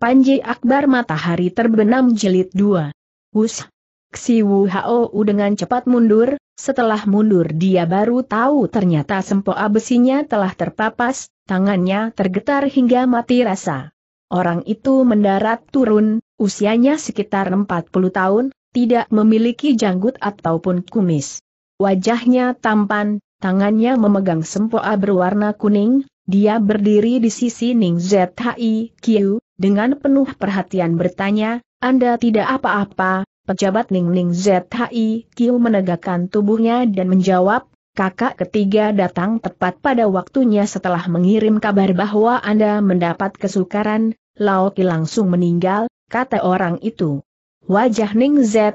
Panji Akbar Matahari Terbenam Jelit 2. Hus. Ksi Wu Hao dengan cepat mundur, setelah mundur dia baru tahu ternyata sempoa besinya telah terpapas, tangannya tergetar hingga mati rasa. Orang itu mendarat turun, usianya sekitar 40 tahun, tidak memiliki janggut ataupun kumis. Wajahnya tampan, tangannya memegang sempoa berwarna kuning, dia berdiri di sisi Ning ZHIQ, dengan penuh perhatian bertanya, Anda tidak apa-apa, pejabat Ning Ning ZHIQ menegakkan tubuhnya dan menjawab, kakak ketiga datang tepat pada waktunya setelah mengirim kabar bahwa Anda mendapat kesukaran, Lao Ki langsung meninggal, kata orang itu. Wajah Ning Zhi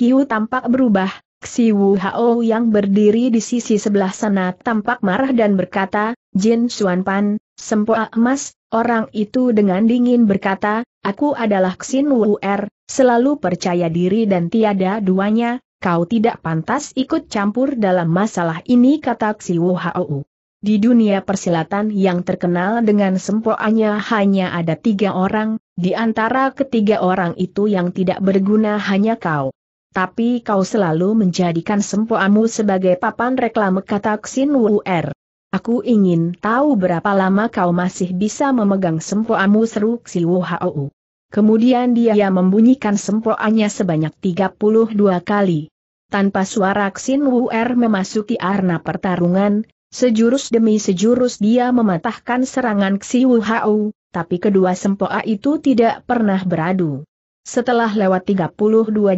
Qiu tampak berubah, Wu Hao yang berdiri di sisi sebelah sana tampak marah dan berkata, Jin Suan Pan, sempoa emas, orang itu dengan dingin berkata, aku adalah Xin Wuer, selalu percaya diri dan tiada duanya, kau tidak pantas ikut campur dalam masalah ini kata Xi Hao. Di dunia persilatan yang terkenal dengan sempoanya hanya ada tiga orang, di antara ketiga orang itu yang tidak berguna hanya kau. Tapi kau selalu menjadikan sempoamu sebagai papan reklame kata Xin Wuer. Aku ingin tahu berapa lama kau masih bisa memegang sempoamu seru Wu Hao. Kemudian dia membunyikan sempoanya sebanyak 32 kali. Tanpa suara Xin Wu Er memasuki arena pertarungan, sejurus demi sejurus dia mematahkan serangan Xiu Hao, tapi kedua sempoa itu tidak pernah beradu. Setelah lewat 32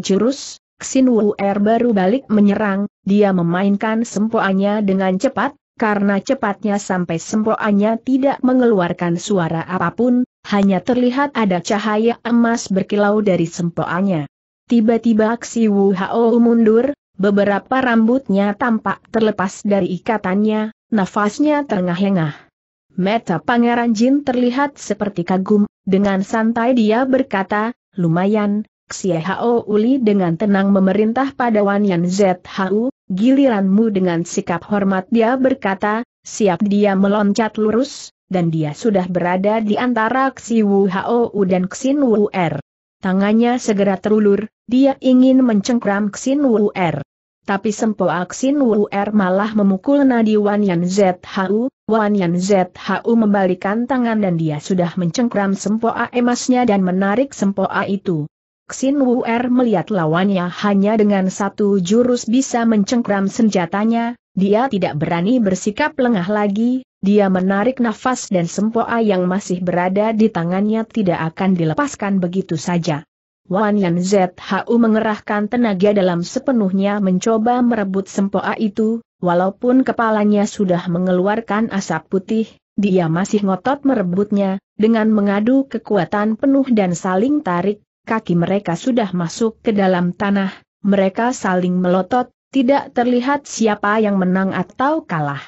jurus, Xin Wu Er baru balik menyerang, dia memainkan sempoanya dengan cepat, karena cepatnya sampai sempoannya tidak mengeluarkan suara apapun, hanya terlihat ada cahaya emas berkilau dari sempoannya. Tiba-tiba aksi Wu Hao mundur, beberapa rambutnya tampak terlepas dari ikatannya, nafasnya terengah-engah. Meta Pangeran Jin terlihat seperti kagum, dengan santai dia berkata, lumayan, Xiao Uli dengan tenang memerintah pada Wan Yan Zhu, giliranmu dengan sikap hormat dia berkata, siap dia meloncat lurus, dan dia sudah berada di antara Xi Wu Hao dan Xin Wu Er. Tangannya segera terulur, dia ingin mencengkram Xin Wu Er. Tapi sempoa Xin Wu Er malah memukul nadi Wan Yan Zhu, Wan Yan Zhu membalikan tangan dan dia sudah mencengkram sempoa emasnya dan menarik sempoa itu. Xin Er melihat lawannya hanya dengan satu jurus bisa mencengkram senjatanya, dia tidak berani bersikap lengah lagi, dia menarik nafas dan sempoa yang masih berada di tangannya tidak akan dilepaskan begitu saja. Wan Yan ZHU mengerahkan tenaga dalam sepenuhnya mencoba merebut sempoa itu, walaupun kepalanya sudah mengeluarkan asap putih, dia masih ngotot merebutnya, dengan mengadu kekuatan penuh dan saling tarik, kaki mereka sudah masuk ke dalam tanah, mereka saling melotot, tidak terlihat siapa yang menang atau kalah.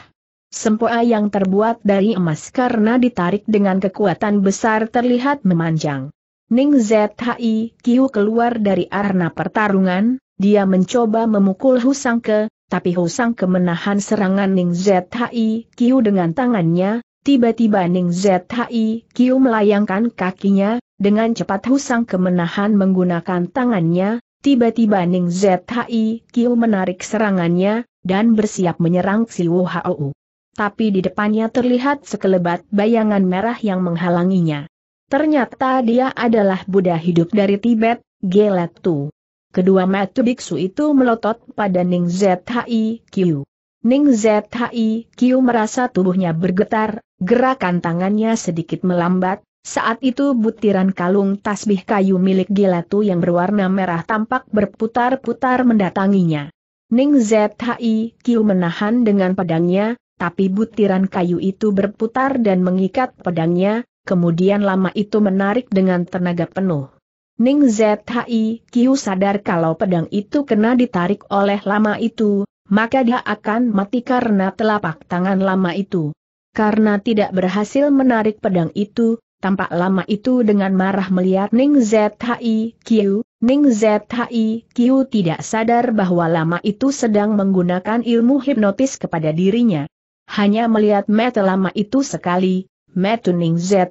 Sempoa yang terbuat dari emas karena ditarik dengan kekuatan besar terlihat memanjang. Ning Zhi Kiu keluar dari arena pertarungan, dia mencoba memukul Husangke, tapi Husangke menahan serangan Ning Zhi Kiu dengan tangannya, tiba-tiba Ning Zhi Kiu melayangkan kakinya, dengan cepat Husang kemenahan menggunakan tangannya, tiba-tiba Ning Zhi Kiu menarik serangannya, dan bersiap menyerang Siwu Hao. Tapi di depannya terlihat sekelebat bayangan merah yang menghalanginya. Ternyata dia adalah Buddha hidup dari Tibet, Geletu. Kedua mata biksu itu melotot pada Ning Zhi Kiu. Ning Zhi Kiu merasa tubuhnya bergetar, gerakan tangannya sedikit melambat, saat itu butiran kalung tasbih kayu milik Gila tu yang berwarna merah tampak berputar-putar mendatanginya. Ning Zhi Qiu menahan dengan pedangnya, tapi butiran kayu itu berputar dan mengikat pedangnya, kemudian lama itu menarik dengan tenaga penuh. Ning Zhi Qiu sadar kalau pedang itu kena ditarik oleh lama itu, maka dia akan mati karena telapak tangan lama itu. Karena tidak berhasil menarik pedang itu, tampak lama itu dengan marah melihat Ning Zhi Ning Zhi tidak sadar bahwa lama itu sedang menggunakan ilmu hipnotis kepada dirinya. Hanya melihat mata lama itu sekali, mata Ning Zhi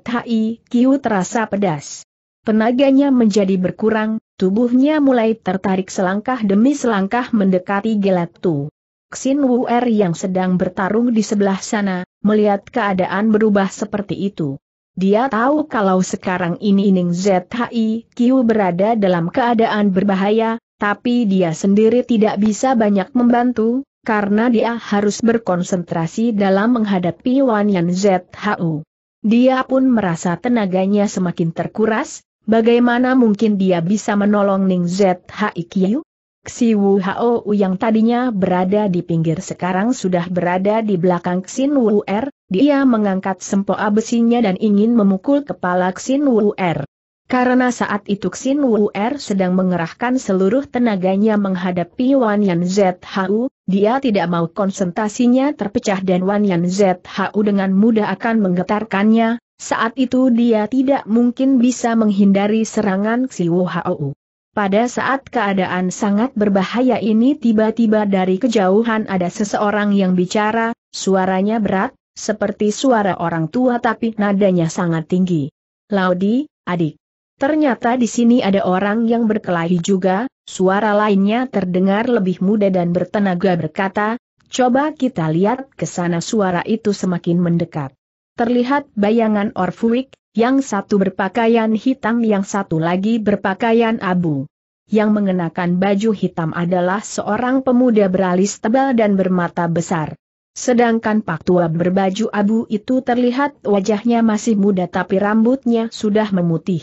terasa pedas. Tenaganya menjadi berkurang, tubuhnya mulai tertarik selangkah demi selangkah mendekati Gelatu. Xin Wu Er yang sedang bertarung di sebelah sana, melihat keadaan berubah seperti itu. Dia tahu kalau sekarang ini Ning ZHIQ berada dalam keadaan berbahaya, tapi dia sendiri tidak bisa banyak membantu, karena dia harus berkonsentrasi dalam menghadapi Wan Yan ZHU. Dia pun merasa tenaganya semakin terkuras, bagaimana mungkin dia bisa menolong Ning ZHIQ? Xi Wu Hao yang tadinya berada di pinggir sekarang sudah berada di belakang Xin Wu Er, dia mengangkat sempoa besinya dan ingin memukul kepala Xin Wu Er. Karena saat itu Xin Wu Er sedang mengerahkan seluruh tenaganya menghadapi Wan Yan ZHU, dia tidak mau konsentrasinya terpecah dan Wan Yan ZHU dengan mudah akan menggetarkannya, saat itu dia tidak mungkin bisa menghindari serangan Xi Wu Hao. Pada saat keadaan sangat berbahaya ini tiba-tiba dari kejauhan ada seseorang yang bicara, suaranya berat, seperti suara orang tua tapi nadanya sangat tinggi. Laudi, adik. Ternyata di sini ada orang yang berkelahi juga, suara lainnya terdengar lebih muda dan bertenaga berkata, coba kita lihat ke sana suara itu semakin mendekat. Terlihat bayangan Orfuik, yang satu berpakaian hitam yang satu lagi berpakaian abu. Yang mengenakan baju hitam adalah seorang pemuda beralis tebal dan bermata besar. Sedangkan Pak Tua berbaju abu itu terlihat wajahnya masih muda tapi rambutnya sudah memutih.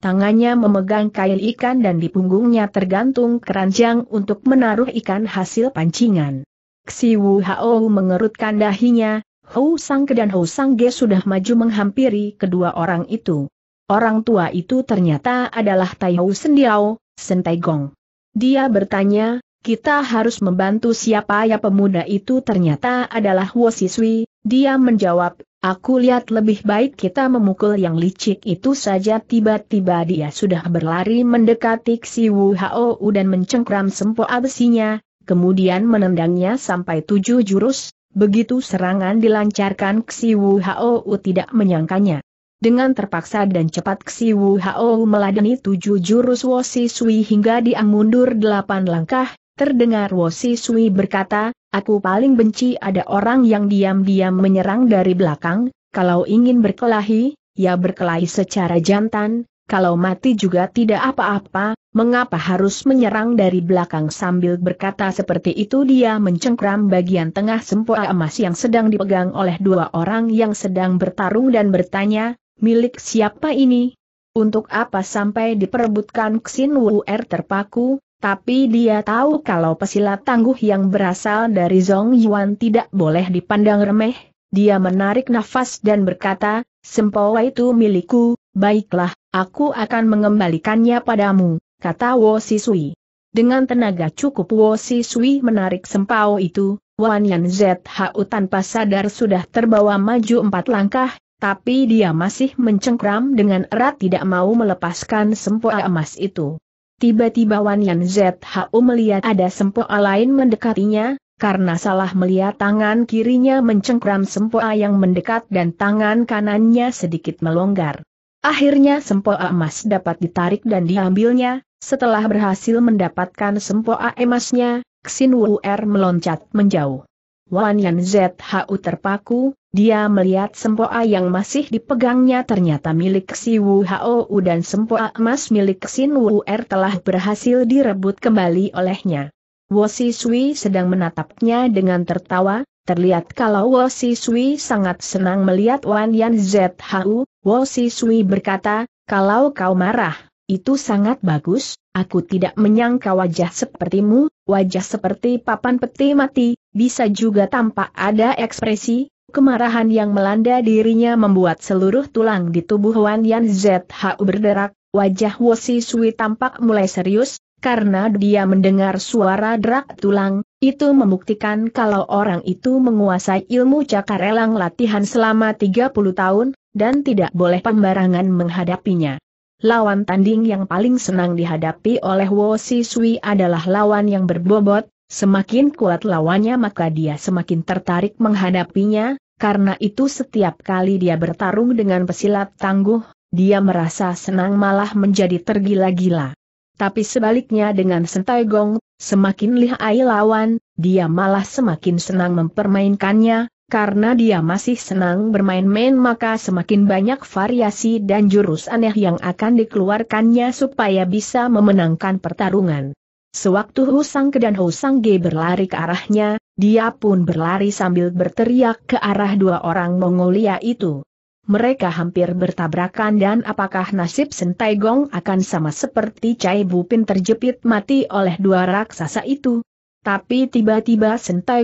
Tangannya memegang kail ikan dan di punggungnya tergantung keranjang untuk menaruh ikan hasil pancingan. Wu Hao mengerutkan dahinya, Hou Sangke dan Hou Sangge sudah maju menghampiri kedua orang itu. Orang tua itu ternyata adalah Tai Hou Sendiao, Sentai Gong. Dia bertanya, kita harus membantu siapa ya pemuda itu ternyata adalah Wo Sisui. dia menjawab, aku lihat lebih baik kita memukul yang licik itu saja tiba-tiba dia sudah berlari mendekati si Wu Hao dan mencengkram sempo abesinya, kemudian menendangnya sampai tujuh jurus, Begitu serangan dilancarkan Xi Wu Hao tidak menyangkanya. Dengan terpaksa dan cepat Xi Wu Hao meladeni tujuh jurus Wosi Sui hingga dia mundur delapan langkah, terdengar Wosi Sui berkata, aku paling benci ada orang yang diam-diam menyerang dari belakang, kalau ingin berkelahi, ya berkelahi secara jantan, kalau mati juga tidak apa-apa, mengapa harus menyerang dari belakang sambil berkata seperti itu dia mencengkram bagian tengah sempoa emas yang sedang dipegang oleh dua orang yang sedang bertarung dan bertanya, milik siapa ini? Untuk apa sampai diperebutkan Xin Wuer terpaku, tapi dia tahu kalau pesilat tangguh yang berasal dari Zhong Yuan tidak boleh dipandang remeh, dia menarik nafas dan berkata, sempoa itu milikku, baiklah, aku akan mengembalikannya padamu kata Wo Sui. Dengan tenaga cukup Wo Sui menarik sempau itu, Wan Yan ZHU tanpa sadar sudah terbawa maju empat langkah, tapi dia masih mencengkram dengan erat tidak mau melepaskan sempoa emas itu. Tiba-tiba Wan Yan ZHU melihat ada sempoa lain mendekatinya, karena salah melihat tangan kirinya mencengkram sempoa yang mendekat dan tangan kanannya sedikit melonggar. Akhirnya sempoa emas dapat ditarik dan diambilnya, setelah berhasil mendapatkan sempoa emasnya, Xin Wuer meloncat menjauh. Wan Yan ZHU terpaku, dia melihat sempoa yang masih dipegangnya ternyata milik si Wu Hou dan sempoa emas milik Xin Wu telah berhasil direbut kembali olehnya. Wu Si Sui sedang menatapnya dengan tertawa, Terlihat kalau Wo Si Sui sangat senang melihat Wan Yan Zhu, Wo Si Sui berkata, kalau kau marah, itu sangat bagus, aku tidak menyangka wajah sepertimu, wajah seperti papan peti mati, bisa juga tampak ada ekspresi, kemarahan yang melanda dirinya membuat seluruh tulang di tubuh Wan Yan Zhu berderak, wajah Wo Si Sui tampak mulai serius, karena dia mendengar suara derak tulang, itu membuktikan kalau orang itu menguasai ilmu cakar elang latihan selama 30 tahun, dan tidak boleh pembarangan menghadapinya. Lawan tanding yang paling senang dihadapi oleh Wo Si Sui adalah lawan yang berbobot, semakin kuat lawannya maka dia semakin tertarik menghadapinya, karena itu setiap kali dia bertarung dengan pesilat tangguh, dia merasa senang malah menjadi tergila-gila. Tapi sebaliknya dengan sentai gong, semakin lihai lawan, dia malah semakin senang mempermainkannya, karena dia masih senang bermain-main maka semakin banyak variasi dan jurus aneh yang akan dikeluarkannya supaya bisa memenangkan pertarungan. Sewaktu Ke dan Sangge berlari ke arahnya, dia pun berlari sambil berteriak ke arah dua orang Mongolia itu mereka hampir bertabrakan dan apakah nasib Gong akan sama seperti Cai Bupin terjepit mati oleh dua raksasa itu? Tapi tiba-tiba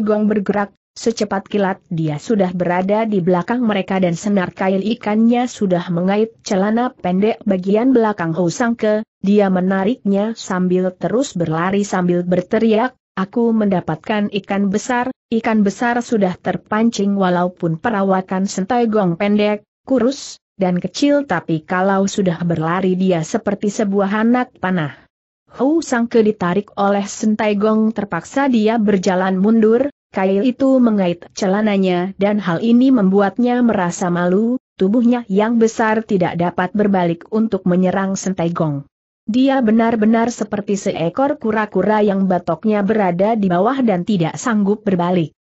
Gong bergerak, secepat kilat dia sudah berada di belakang mereka dan senar kail ikannya sudah mengait celana pendek bagian belakang Sangke. dia menariknya sambil terus berlari sambil berteriak, Aku mendapatkan ikan besar, ikan besar sudah terpancing walaupun perawakan sentai gong pendek, kurus, dan kecil tapi kalau sudah berlari dia seperti sebuah anak panah. Hou Sangke ditarik oleh Sentai Gong terpaksa dia berjalan mundur, kail itu mengait celananya dan hal ini membuatnya merasa malu, tubuhnya yang besar tidak dapat berbalik untuk menyerang Sentai Gong. Dia benar-benar seperti seekor kura-kura yang batoknya berada di bawah dan tidak sanggup berbalik.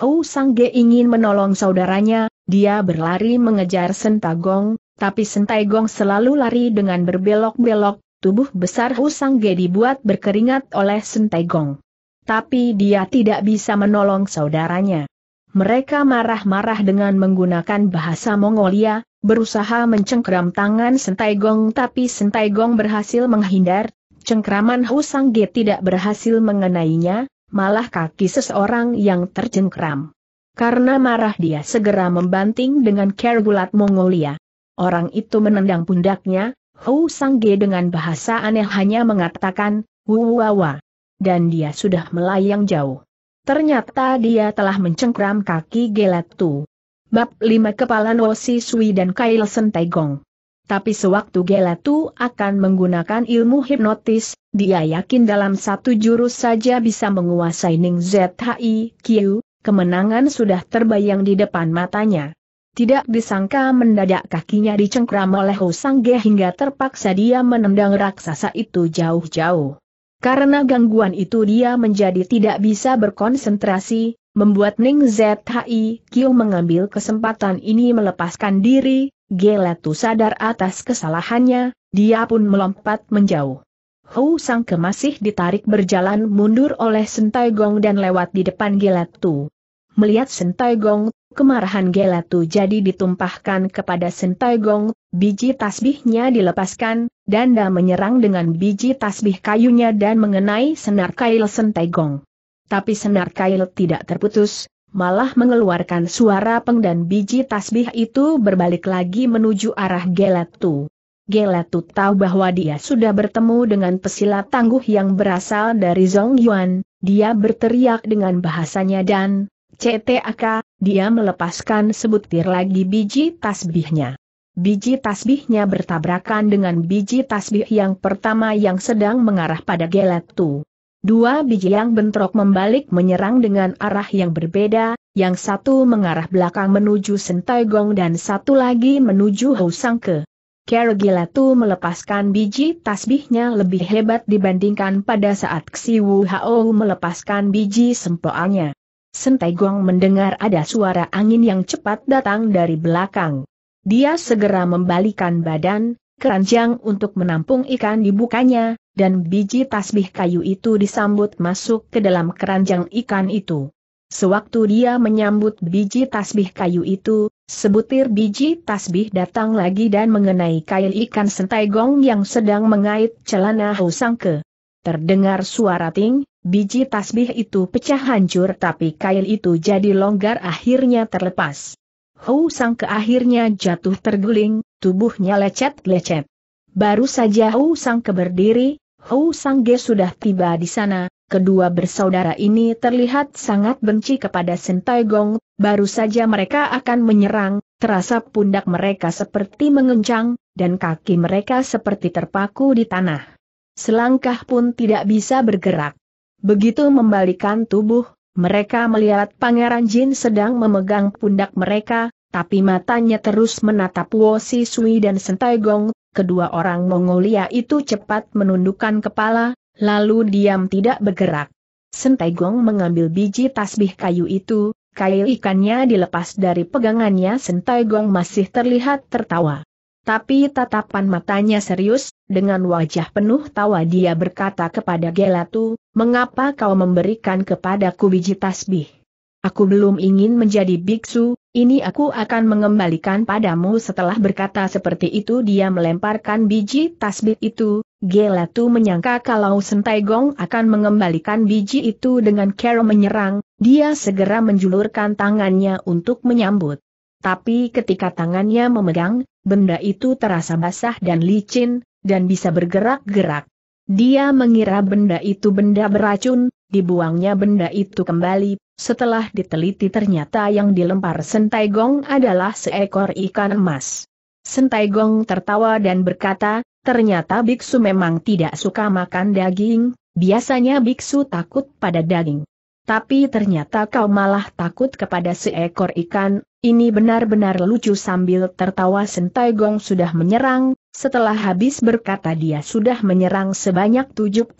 Hou Sangge ingin menolong saudaranya, dia berlari mengejar Sentagong, tapi Sentagong selalu lari dengan berbelok-belok, tubuh besar Ge dibuat berkeringat oleh Sentagong. Tapi dia tidak bisa menolong saudaranya. Mereka marah-marah dengan menggunakan bahasa Mongolia, berusaha mencengkram tangan Sentagong tapi Sentagong berhasil menghindar, cengkraman Ge tidak berhasil mengenainya, malah kaki seseorang yang tercengkram. Karena marah dia segera membanting dengan kergulat Mongolia. Orang itu menendang pundaknya, Hou Sangge dengan bahasa aneh hanya mengatakan, wuwawa. Dan dia sudah melayang jauh. Ternyata dia telah mencengkram kaki Gelatu. Bab 5 Kepala Nosi Sui dan Sentai Gong. Tapi sewaktu Gelatu akan menggunakan ilmu hipnotis, dia yakin dalam satu jurus saja bisa menguasai Ning Zhi Qiu, kemenangan sudah terbayang di depan matanya. Tidak disangka mendadak kakinya dicengkram oleh Hosangge hingga terpaksa dia menendang raksasa itu jauh-jauh. Karena gangguan itu dia menjadi tidak bisa berkonsentrasi, membuat Ning Zhi Kiu mengambil kesempatan ini melepaskan diri, Geletu sadar atas kesalahannya, dia pun melompat menjauh. Hou Sang masih ditarik berjalan mundur oleh Sentai Gong dan lewat di depan Geletu. Melihat Sentai Gong, kemarahan Gelatu jadi ditumpahkan kepada Sentai Gong, biji tasbihnya dilepaskan, dan Danda menyerang dengan biji tasbih kayunya dan mengenai senar kail Sentai Gong. Tapi senar kail tidak terputus, malah mengeluarkan suara peng dan biji tasbih itu berbalik lagi menuju arah Gelatu. Gelatu tahu bahwa dia sudah bertemu dengan pesilat tangguh yang berasal dari Zong Yuan, dia berteriak dengan bahasanya dan, CTAK, dia melepaskan sebutir lagi biji tasbihnya. Biji tasbihnya bertabrakan dengan biji tasbih yang pertama yang sedang mengarah pada Gelatu. Dua biji yang bentrok membalik menyerang dengan arah yang berbeda, yang satu mengarah belakang menuju Sentaigong dan satu lagi menuju Hausangke. Tu melepaskan biji tasbihnya lebih hebat dibandingkan pada saat Xiwu Hao melepaskan biji sempoannya. Sentegong mendengar ada suara angin yang cepat datang dari belakang. Dia segera membalikan badan, keranjang untuk menampung ikan dibukanya, dan biji tasbih kayu itu disambut masuk ke dalam keranjang ikan itu. Sewaktu dia menyambut biji tasbih kayu itu, sebutir biji tasbih datang lagi dan mengenai kail ikan sentai gong yang sedang mengait celana ke. Terdengar suara ting, Biji tasbih itu pecah hancur tapi kail itu jadi longgar akhirnya terlepas. Hou Sang ke akhirnya jatuh terguling, tubuhnya lecet-lecet. Baru saja Hou Sang ke berdiri, Hou Sang Ge sudah tiba di sana, kedua bersaudara ini terlihat sangat benci kepada Sentai Gong, baru saja mereka akan menyerang, terasa pundak mereka seperti mengencang, dan kaki mereka seperti terpaku di tanah. Selangkah pun tidak bisa bergerak. Begitu membalikan tubuh, mereka melihat Pangeran Jin sedang memegang pundak mereka, tapi matanya terus menatap Si Sui dan Sentai Gong, kedua orang Mongolia itu cepat menundukkan kepala, lalu diam tidak bergerak. Sentai Gong mengambil biji tasbih kayu itu, kail ikannya dilepas dari pegangannya Sentai Gong masih terlihat tertawa. Tapi tatapan matanya serius, dengan wajah penuh tawa dia berkata kepada Gelatu, mengapa kau memberikan kepadaku biji tasbih? Aku belum ingin menjadi biksu, ini aku akan mengembalikan padamu setelah berkata seperti itu dia melemparkan biji tasbih itu, Gelatu menyangka kalau Sentai Gong akan mengembalikan biji itu dengan cara menyerang, dia segera menjulurkan tangannya untuk menyambut. Tapi ketika tangannya memegang, benda itu terasa basah dan licin, dan bisa bergerak-gerak. Dia mengira benda itu benda beracun, dibuangnya benda itu kembali, setelah diteliti ternyata yang dilempar Sentai Gong adalah seekor ikan emas. Sentai Gong tertawa dan berkata, ternyata biksu memang tidak suka makan daging, biasanya biksu takut pada daging. Tapi ternyata kau malah takut kepada seekor ikan ini benar-benar lucu sambil tertawa Sentai Gong sudah menyerang, setelah habis berkata dia sudah menyerang sebanyak 73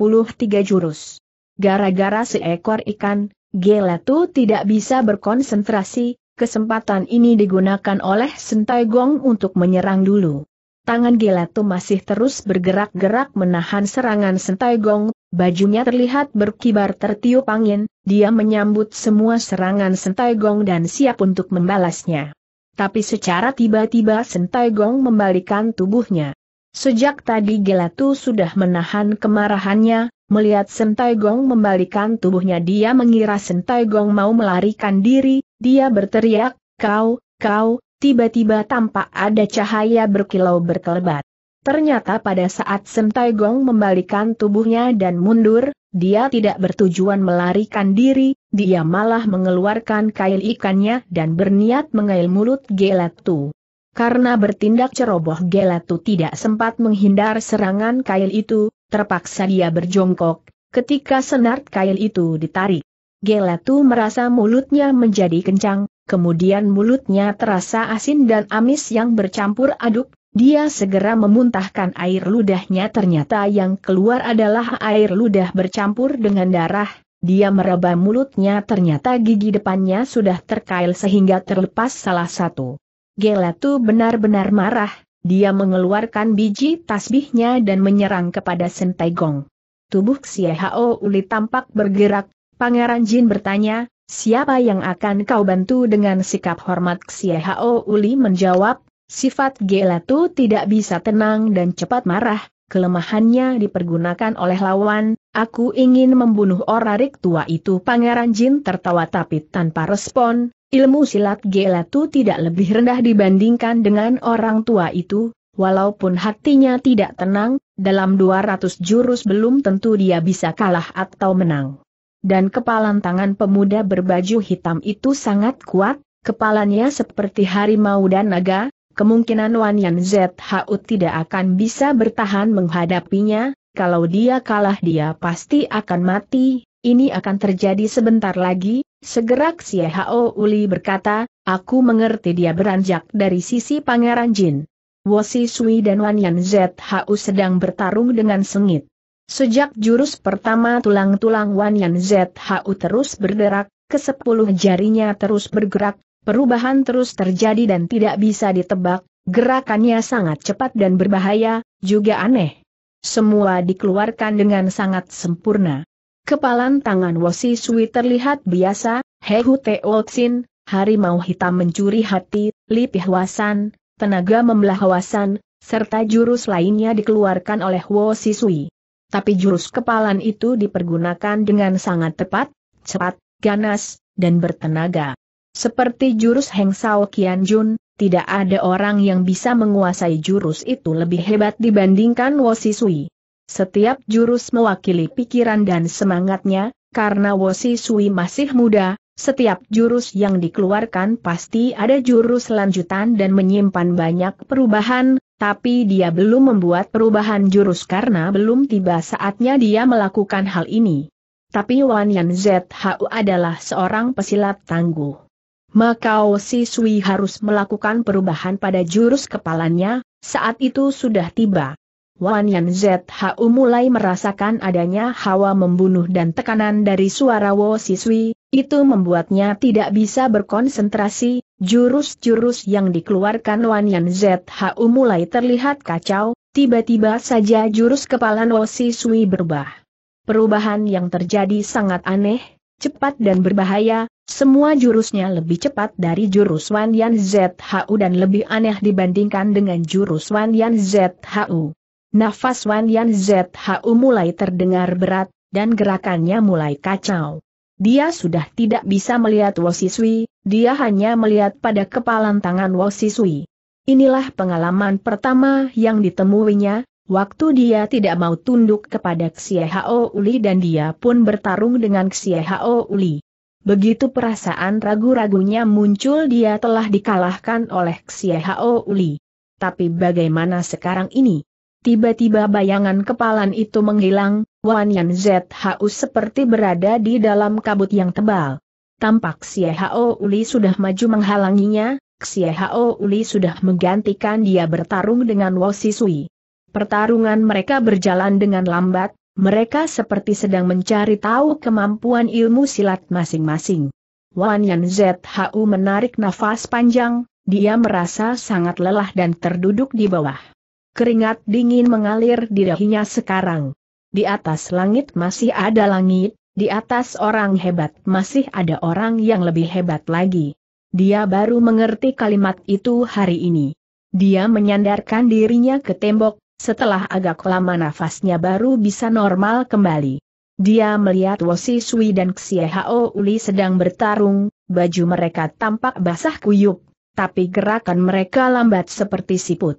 jurus. Gara-gara seekor ikan, Gelatu tidak bisa berkonsentrasi, kesempatan ini digunakan oleh Sentai Gong untuk menyerang dulu. Tangan Gelato masih terus bergerak-gerak menahan serangan sentai gong, bajunya terlihat berkibar tertiup angin, dia menyambut semua serangan sentai gong dan siap untuk membalasnya. Tapi secara tiba-tiba sentai gong membalikan tubuhnya. Sejak tadi Gelato sudah menahan kemarahannya, melihat sentai gong membalikan tubuhnya dia mengira sentai gong mau melarikan diri, dia berteriak, kau, kau, tiba-tiba tampak ada cahaya berkilau berkelebat. Ternyata pada saat Sentai Gong membalikan tubuhnya dan mundur, dia tidak bertujuan melarikan diri, dia malah mengeluarkan kail ikannya dan berniat mengail mulut Gelatu. Karena bertindak ceroboh Gelatu tidak sempat menghindar serangan kail itu, terpaksa dia berjongkok, ketika senar kail itu ditarik. Gelatu merasa mulutnya menjadi kencang, kemudian mulutnya terasa asin dan amis yang bercampur aduk, dia segera memuntahkan air ludahnya ternyata yang keluar adalah air ludah bercampur dengan darah, dia meraba mulutnya ternyata gigi depannya sudah terkail sehingga terlepas salah satu. Gelatu benar-benar marah, dia mengeluarkan biji tasbihnya dan menyerang kepada Sentai Gong. Tubuh Hao Uli tampak bergerak, Pangeran Jin bertanya, Siapa yang akan kau bantu dengan sikap hormat Xiehao Uli menjawab, sifat Gelatu tidak bisa tenang dan cepat marah, kelemahannya dipergunakan oleh lawan, aku ingin membunuh orarik tua itu Pangeran Jin tertawa tapi tanpa respon, ilmu silat Gelatu tidak lebih rendah dibandingkan dengan orang tua itu, Walaupun hatinya tidak tenang, dalam 200 jurus belum tentu dia bisa kalah atau menang dan kepalan tangan pemuda berbaju hitam itu sangat kuat, kepalanya seperti harimau dan naga, kemungkinan Wan Yan ZHU tidak akan bisa bertahan menghadapinya, kalau dia kalah dia pasti akan mati, ini akan terjadi sebentar lagi, segera Xiehao Uli berkata, aku mengerti dia beranjak dari sisi Pangeran Jin. Wosi Sui dan Wan Yan ZHU sedang bertarung dengan sengit. Sejak jurus pertama tulang-tulang Wan Yan ZHU terus berderak, kesepuluh jarinya terus bergerak, perubahan terus terjadi dan tidak bisa ditebak, gerakannya sangat cepat dan berbahaya, juga aneh. Semua dikeluarkan dengan sangat sempurna. Kepalan tangan Wosi Sui terlihat biasa, Hehu Teotsin, harimau hitam mencuri hati, lipih wasan, tenaga membelah wasan, serta jurus lainnya dikeluarkan oleh Wosi Sui tapi jurus kepalan itu dipergunakan dengan sangat tepat, cepat, ganas, dan bertenaga. Seperti jurus Heng Sao Kian Jun, tidak ada orang yang bisa menguasai jurus itu lebih hebat dibandingkan Wosi Sui. Setiap jurus mewakili pikiran dan semangatnya, karena Wosi Sui masih muda, setiap jurus yang dikeluarkan pasti ada jurus lanjutan dan menyimpan banyak perubahan, tapi dia belum membuat perubahan jurus karena belum tiba saatnya dia melakukan hal ini. Tapi Wan Yan ZHU adalah seorang pesilat tangguh. Maka si Sui harus melakukan perubahan pada jurus kepalanya, saat itu sudah tiba. Wan Yan ZHU mulai merasakan adanya hawa membunuh dan tekanan dari suara Wo Siswi, itu membuatnya tidak bisa berkonsentrasi, jurus-jurus yang dikeluarkan Wan Yan ZHU mulai terlihat kacau, tiba-tiba saja jurus kepala Wo Siswi berubah. Perubahan yang terjadi sangat aneh, cepat dan berbahaya, semua jurusnya lebih cepat dari jurus Wan Yan ZHU dan lebih aneh dibandingkan dengan jurus Wan Yan ZHU. Nafas Wan Yan ZHU mulai terdengar berat, dan gerakannya mulai kacau. Dia sudah tidak bisa melihat Wosisui, dia hanya melihat pada kepalan tangan Wosisui. Inilah pengalaman pertama yang ditemuinya, waktu dia tidak mau tunduk kepada Hao Uli dan dia pun bertarung dengan Hao Uli. Begitu perasaan ragu-ragunya muncul dia telah dikalahkan oleh Hao Uli. Tapi bagaimana sekarang ini? Tiba-tiba bayangan kepalan itu menghilang, Wan Yan Zhu seperti berada di dalam kabut yang tebal. Tampak Xie Hao Uli sudah maju menghalanginya, Xie Hao Uli sudah menggantikan dia bertarung dengan Wo Sisui. Pertarungan mereka berjalan dengan lambat, mereka seperti sedang mencari tahu kemampuan ilmu silat masing-masing. Wan Yan Zhu menarik nafas panjang, dia merasa sangat lelah dan terduduk di bawah. Keringat dingin mengalir di dahinya sekarang. Di atas langit masih ada langit, di atas orang hebat masih ada orang yang lebih hebat lagi. Dia baru mengerti kalimat itu hari ini. Dia menyandarkan dirinya ke tembok, setelah agak lama nafasnya baru bisa normal kembali. Dia melihat Wosi Sui dan Xie Hao Uli sedang bertarung, baju mereka tampak basah kuyup, tapi gerakan mereka lambat seperti siput.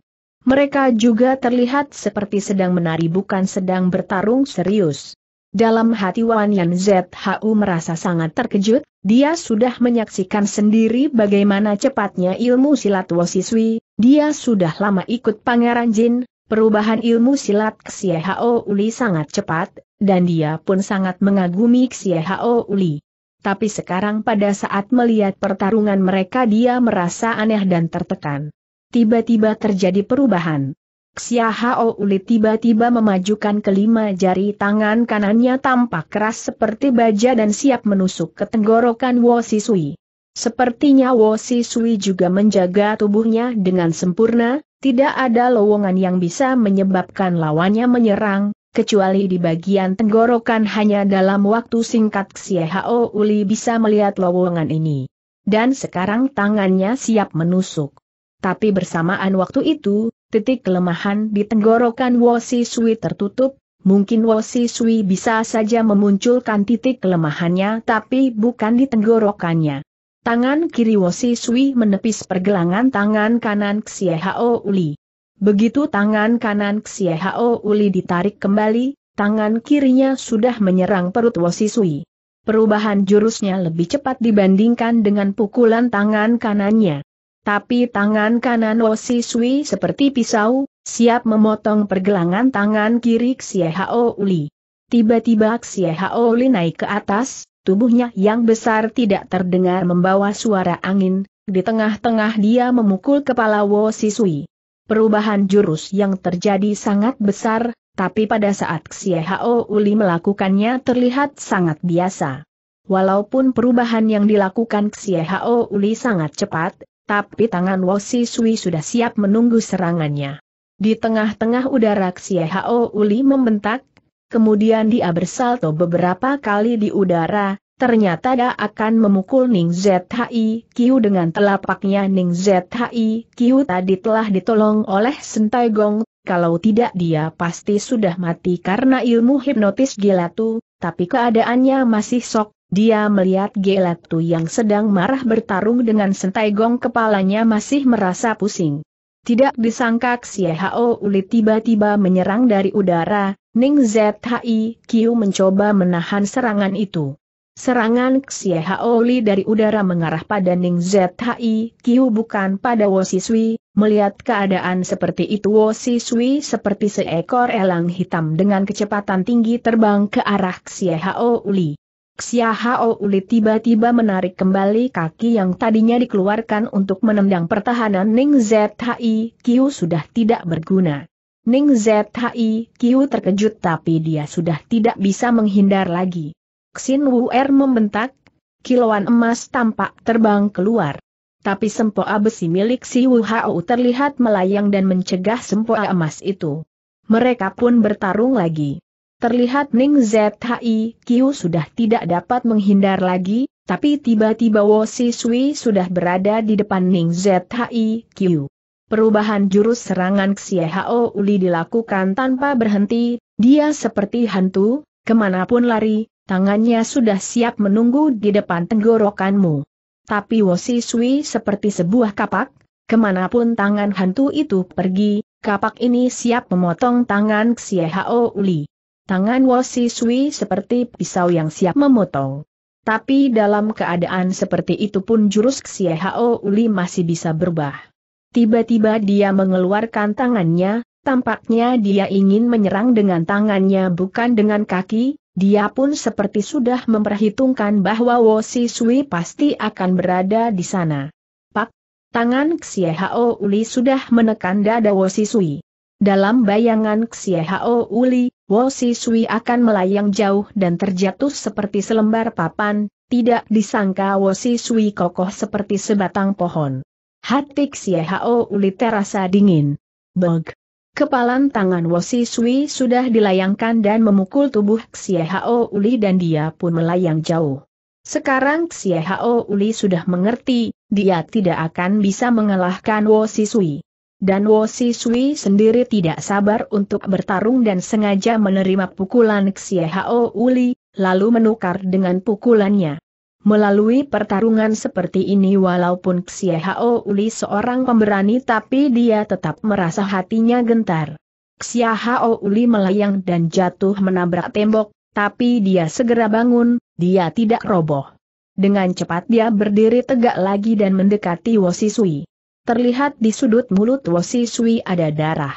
Mereka juga terlihat seperti sedang menari bukan sedang bertarung serius. Dalam hati Wan Yan ZHU merasa sangat terkejut, dia sudah menyaksikan sendiri bagaimana cepatnya ilmu silat Wosiswi, dia sudah lama ikut Pangeran Jin, perubahan ilmu silat Xiehao Uli sangat cepat, dan dia pun sangat mengagumi Xiehao Uli. Tapi sekarang pada saat melihat pertarungan mereka dia merasa aneh dan tertekan. Tiba-tiba terjadi perubahan. Xia Hao Uli tiba-tiba memajukan kelima jari tangan kanannya tampak keras seperti baja dan siap menusuk ke tenggorokan Wo Sisui. Sepertinya Wo Sisui juga menjaga tubuhnya dengan sempurna, tidak ada lowongan yang bisa menyebabkan lawannya menyerang, kecuali di bagian tenggorokan hanya dalam waktu singkat Xie Hao Uli bisa melihat lowongan ini. Dan sekarang tangannya siap menusuk. Tapi bersamaan waktu itu, titik kelemahan di tenggorokan Wosi Sui tertutup, mungkin Wosi Sui bisa saja memunculkan titik kelemahannya tapi bukan di tenggorokannya. Tangan kiri Wosi Sui menepis pergelangan tangan kanan Xie Hao Uli. Begitu tangan kanan Xie Hao Uli ditarik kembali, tangan kirinya sudah menyerang perut Wosi Sui. Perubahan jurusnya lebih cepat dibandingkan dengan pukulan tangan kanannya. Tapi tangan kanan Osi Sui seperti pisau, siap memotong pergelangan tangan kiri Xiehao Uli. Tiba-tiba Xiehao Uli naik ke atas, tubuhnya yang besar tidak terdengar membawa suara angin, di tengah-tengah dia memukul kepala Wo Sui. Perubahan jurus yang terjadi sangat besar, tapi pada saat Xiehao Uli melakukannya terlihat sangat biasa. Walaupun perubahan yang dilakukan Xiehao Uli sangat cepat, tapi tangan Wosi Sui sudah siap menunggu serangannya. Di tengah-tengah udara Hao Uli membentak, kemudian dia bersalto beberapa kali di udara, Ternyata dia akan memukul Ning Zhi Qiu dengan telapaknya Ning Zhi Qiu tadi telah ditolong oleh Sentai Gong, kalau tidak dia pasti sudah mati karena ilmu hipnotis gila tu, tapi keadaannya masih sok, dia melihat Gelaktu yang sedang marah bertarung dengan sentai gong kepalanya masih merasa pusing. Tidak disangka Xiehao Uli tiba-tiba menyerang dari udara, Ning Zhi Qiu mencoba menahan serangan itu. Serangan Xiehao Uli dari udara mengarah pada Ning Zhi Qiu bukan pada Wo Sui, melihat keadaan seperti itu Wo Sui seperti seekor elang hitam dengan kecepatan tinggi terbang ke arah Xiehao Uli. Xia Hao Uli tiba-tiba menarik kembali kaki yang tadinya dikeluarkan untuk menendang pertahanan Ning Zhi Kiu sudah tidak berguna. Ning Zhi Kiu terkejut tapi dia sudah tidak bisa menghindar lagi. Xin Wu Er membentak, kiloan emas tampak terbang keluar. Tapi sempoa besi milik si Wu Hao terlihat melayang dan mencegah sempoa emas itu. Mereka pun bertarung lagi. Terlihat Ning Zhi Kiu sudah tidak dapat menghindar lagi, tapi tiba-tiba Wo Si Sui sudah berada di depan Ning Zhi Kiu. Perubahan jurus serangan Xie Hao Uli dilakukan tanpa berhenti, dia seperti hantu, kemanapun lari, tangannya sudah siap menunggu di depan tenggorokanmu. Tapi Wo Si Sui seperti sebuah kapak, kemanapun tangan hantu itu pergi, kapak ini siap memotong tangan Xie Hao Uli. Tangan Wosi Sui seperti pisau yang siap memotong. Tapi dalam keadaan seperti itu pun jurus Xiehao Uli masih bisa berubah. Tiba-tiba dia mengeluarkan tangannya, tampaknya dia ingin menyerang dengan tangannya bukan dengan kaki, dia pun seperti sudah memperhitungkan bahwa Wosi Sui pasti akan berada di sana. Pak, tangan Xiehao Uli sudah menekan dada Wosi Sui. Dalam bayangan Xie Hao Uli, Wo Si Sui akan melayang jauh dan terjatuh seperti selembar papan, tidak disangka Wo Si Sui kokoh seperti sebatang pohon. Hati Xie Hao Uli terasa dingin. Beg. Kepalan tangan Wo Si Sui sudah dilayangkan dan memukul tubuh Xie Hao Uli dan dia pun melayang jauh. Sekarang Xie Hao Uli sudah mengerti, dia tidak akan bisa mengalahkan Wo Si Sui. Dan Wo Si Sui sendiri tidak sabar untuk bertarung dan sengaja menerima pukulan Xie Hao Uli, lalu menukar dengan pukulannya. Melalui pertarungan seperti ini walaupun Xie Hao Uli seorang pemberani tapi dia tetap merasa hatinya gentar. Xie Hao Uli melayang dan jatuh menabrak tembok, tapi dia segera bangun, dia tidak roboh. Dengan cepat dia berdiri tegak lagi dan mendekati Sui terlihat di sudut mulut Wosi Sui ada darah.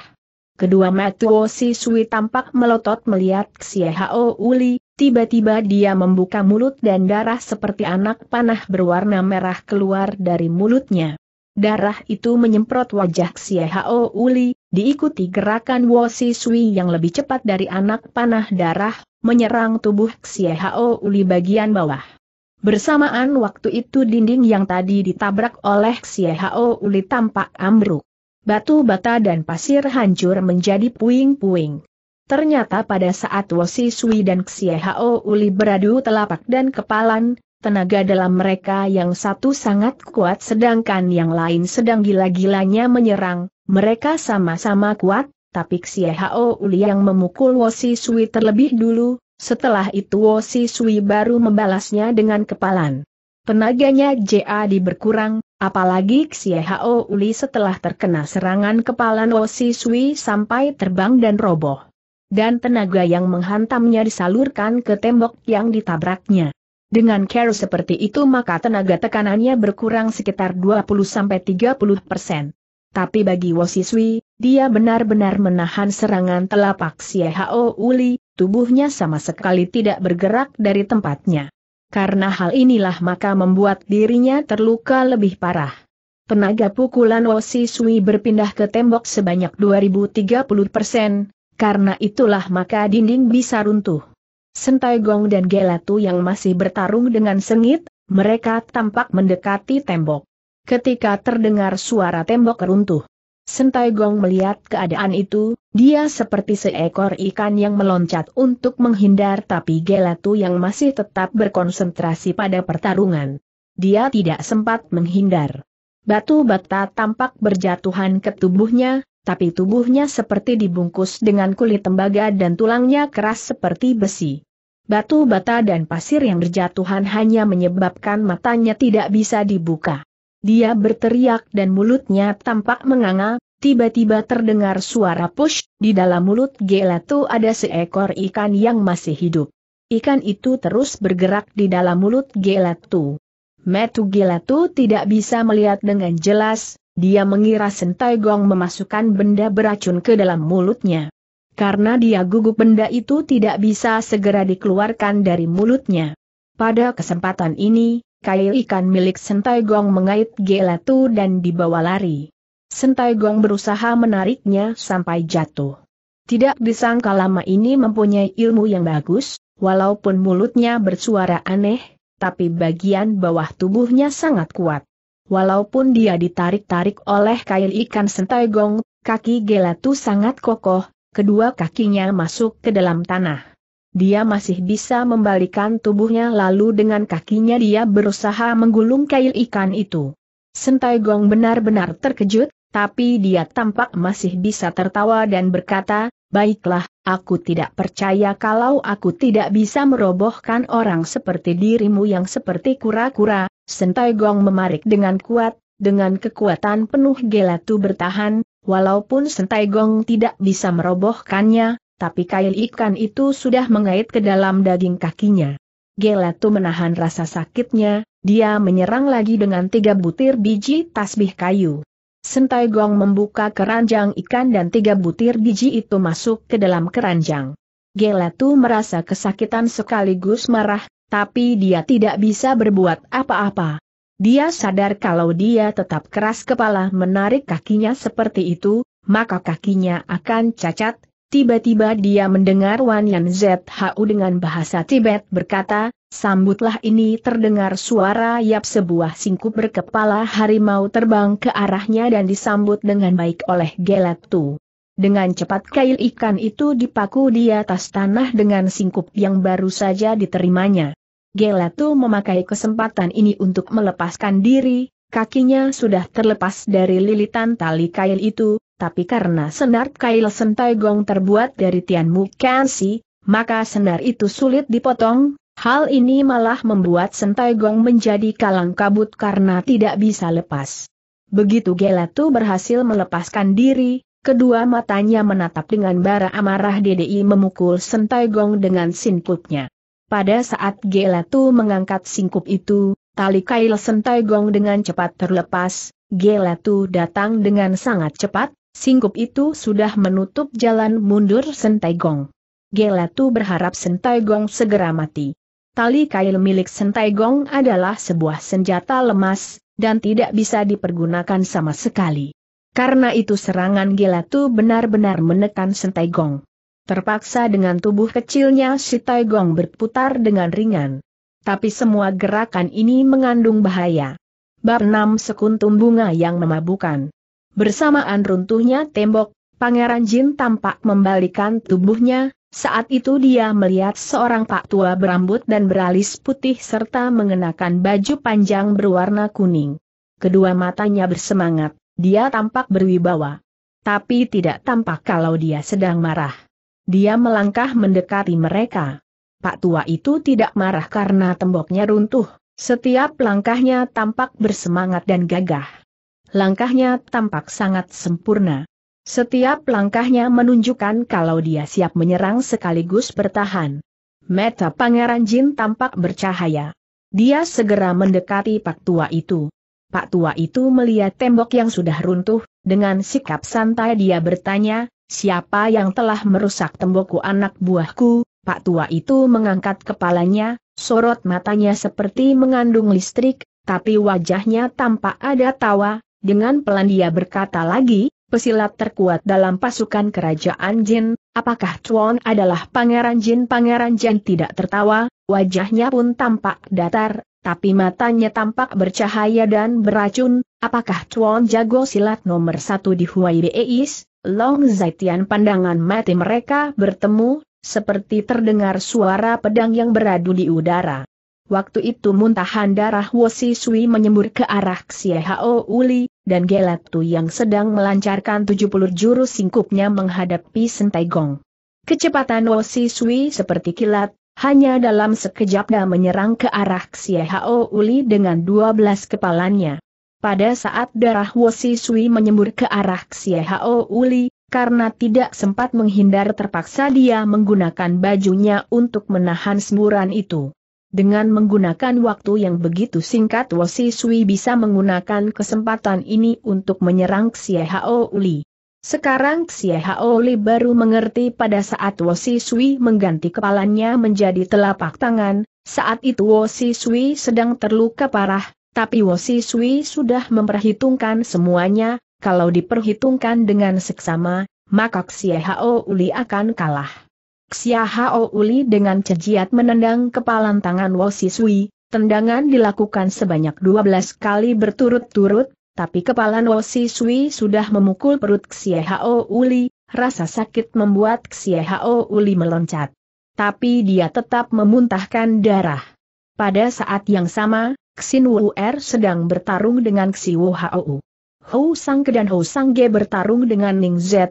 Kedua mata Wosi Sui tampak melotot melihat Hao Uli, tiba-tiba dia membuka mulut dan darah seperti anak panah berwarna merah keluar dari mulutnya. Darah itu menyemprot wajah Hao Uli, diikuti gerakan Wosi Sui yang lebih cepat dari anak panah darah, menyerang tubuh Hao Uli bagian bawah. Bersamaan waktu itu dinding yang tadi ditabrak oleh Xiehao Uli tampak ambruk. Batu bata dan pasir hancur menjadi puing-puing. Ternyata pada saat Wosi Sui dan Xiehao Uli beradu telapak dan kepalan, tenaga dalam mereka yang satu sangat kuat sedangkan yang lain sedang gila-gilanya menyerang, mereka sama-sama kuat, tapi Xiehao Uli yang memukul Wosi Sui terlebih dulu, setelah itu Wo Si Sui baru membalasnya dengan kepalan. Tenaganya jadi berkurang, apalagi Xie Hao Uli setelah terkena serangan kepalan Wo Si Sui sampai terbang dan roboh. Dan tenaga yang menghantamnya disalurkan ke tembok yang ditabraknya. Dengan care seperti itu maka tenaga tekanannya berkurang sekitar 20-30 Tapi bagi Wo Si Sui, dia benar-benar menahan serangan telapak Xie Hao Uli, tubuhnya sama sekali tidak bergerak dari tempatnya. Karena hal inilah maka membuat dirinya terluka lebih parah. Tenaga pukulan Wosi Sui berpindah ke tembok sebanyak 2030 persen, karena itulah maka dinding bisa runtuh. Sentai Gong dan Gelatu yang masih bertarung dengan sengit, mereka tampak mendekati tembok. Ketika terdengar suara tembok runtuh, Sentai Gong melihat keadaan itu, dia seperti seekor ikan yang meloncat untuk menghindar tapi Gelatu yang masih tetap berkonsentrasi pada pertarungan. Dia tidak sempat menghindar. Batu bata tampak berjatuhan ke tubuhnya, tapi tubuhnya seperti dibungkus dengan kulit tembaga dan tulangnya keras seperti besi. Batu bata dan pasir yang berjatuhan hanya menyebabkan matanya tidak bisa dibuka. Dia berteriak dan mulutnya tampak menganga, tiba-tiba terdengar suara push, di dalam mulut Gelato ada seekor ikan yang masih hidup. Ikan itu terus bergerak di dalam mulut Gelato. Metu Gelato tidak bisa melihat dengan jelas, dia mengira Sentai Gong memasukkan benda beracun ke dalam mulutnya. Karena dia gugup benda itu tidak bisa segera dikeluarkan dari mulutnya. Pada kesempatan ini, kail ikan milik Sentai Gong mengait Gelatu dan dibawa lari. Sentai Gong berusaha menariknya sampai jatuh. Tidak disangka lama ini mempunyai ilmu yang bagus, walaupun mulutnya bersuara aneh, tapi bagian bawah tubuhnya sangat kuat. Walaupun dia ditarik-tarik oleh kail ikan Sentai Gong, kaki Gelatu sangat kokoh, kedua kakinya masuk ke dalam tanah dia masih bisa membalikan tubuhnya lalu dengan kakinya dia berusaha menggulung kail ikan itu. Sentai Gong benar-benar terkejut, tapi dia tampak masih bisa tertawa dan berkata, Baiklah, aku tidak percaya kalau aku tidak bisa merobohkan orang seperti dirimu yang seperti kura-kura, Sentai Gong memarik dengan kuat, dengan kekuatan penuh gelatu bertahan, walaupun Sentai Gong tidak bisa merobohkannya, tapi kail ikan itu sudah mengait ke dalam daging kakinya. Gelatu menahan rasa sakitnya, dia menyerang lagi dengan tiga butir biji tasbih kayu. Sentai Gong membuka keranjang ikan dan tiga butir biji itu masuk ke dalam keranjang. Gelatu merasa kesakitan sekaligus marah, tapi dia tidak bisa berbuat apa-apa. Dia sadar kalau dia tetap keras kepala menarik kakinya seperti itu, maka kakinya akan cacat, Tiba-tiba dia mendengar Wan Yan ZHU dengan bahasa Tibet berkata, sambutlah ini terdengar suara yap sebuah singkup berkepala harimau terbang ke arahnya dan disambut dengan baik oleh Gelat Dengan cepat kail ikan itu dipaku di atas tanah dengan singkup yang baru saja diterimanya. Gelatu memakai kesempatan ini untuk melepaskan diri, kakinya sudah terlepas dari lilitan tali kail itu, tapi karena senar kail sentai gong terbuat dari Tianmu Kansi, maka senar itu sulit dipotong, hal ini malah membuat sentai gong menjadi kalang kabut karena tidak bisa lepas. Begitu Gelatu berhasil melepaskan diri, kedua matanya menatap dengan bara amarah DDI memukul sentai gong dengan singkupnya. Pada saat Gelatu mengangkat singkup itu, tali kail sentai gong dengan cepat terlepas, Gelatu datang dengan sangat cepat, Singkup itu sudah menutup jalan mundur Sentai Gong. Gelatu berharap Sentai Gong segera mati. Tali kail milik Sentai Gong adalah sebuah senjata lemas, dan tidak bisa dipergunakan sama sekali. Karena itu serangan Gelatu benar-benar menekan Sentai Gong. Terpaksa dengan tubuh kecilnya si Gong berputar dengan ringan. Tapi semua gerakan ini mengandung bahaya. Bab 6 Sekuntum Bunga yang memabukan Bersamaan runtuhnya tembok, Pangeran Jin tampak membalikan tubuhnya, saat itu dia melihat seorang pak tua berambut dan beralis putih serta mengenakan baju panjang berwarna kuning. Kedua matanya bersemangat, dia tampak berwibawa. Tapi tidak tampak kalau dia sedang marah. Dia melangkah mendekati mereka. Pak tua itu tidak marah karena temboknya runtuh, setiap langkahnya tampak bersemangat dan gagah. Langkahnya tampak sangat sempurna. Setiap langkahnya menunjukkan kalau dia siap menyerang sekaligus bertahan. Mata Pangeran Jin tampak bercahaya. Dia segera mendekati Pak Tua itu. Pak Tua itu melihat tembok yang sudah runtuh, dengan sikap santai dia bertanya, siapa yang telah merusak tembokku anak buahku? Pak Tua itu mengangkat kepalanya, sorot matanya seperti mengandung listrik, tapi wajahnya tampak ada tawa, dengan pelan dia berkata lagi, pesilat terkuat dalam pasukan kerajaan Jin, apakah Chuan adalah pangeran Jin? Pangeran Jin tidak tertawa, wajahnya pun tampak datar, tapi matanya tampak bercahaya dan beracun, apakah Chuan jago silat nomor satu di Huai Beis? Long Zaitian pandangan mati mereka bertemu, seperti terdengar suara pedang yang beradu di udara. Waktu itu muntahan darah Wosi Sui menyembur ke arah Xiehao Uli, dan Gelatu yang sedang melancarkan 70 jurus singkupnya menghadapi Sentai Gong. Kecepatan Wosi Sui seperti kilat, hanya dalam sekejap dia menyerang ke arah Xiehao Uli dengan 12 kepalanya. Pada saat darah Wosi Sui menyembur ke arah Xiehao Uli, karena tidak sempat menghindar terpaksa dia menggunakan bajunya untuk menahan semburan itu. Dengan menggunakan waktu yang begitu singkat Wosi Sui bisa menggunakan kesempatan ini untuk menyerang Xie Hao Li. Sekarang Xie Hao Li baru mengerti pada saat Wosi Sui mengganti kepalanya menjadi telapak tangan, saat itu Wosi Sui sedang terluka parah, tapi Wosi Sui sudah memperhitungkan semuanya, kalau diperhitungkan dengan seksama, maka Xie Hao Li akan kalah. Xiahao Uli dengan cejiat menendang kepalan tangan Wosisui, tendangan dilakukan sebanyak 12 kali berturut-turut, tapi kepalan Wosisui sudah memukul perut Xiahao Uli, rasa sakit membuat Xiahao Uli meloncat. Tapi dia tetap memuntahkan darah. Pada saat yang sama, Xin Wu Er sedang bertarung dengan Xi Wu Hao. Hou Sang Ke dan Hou Sang Ge bertarung dengan Ning Zhi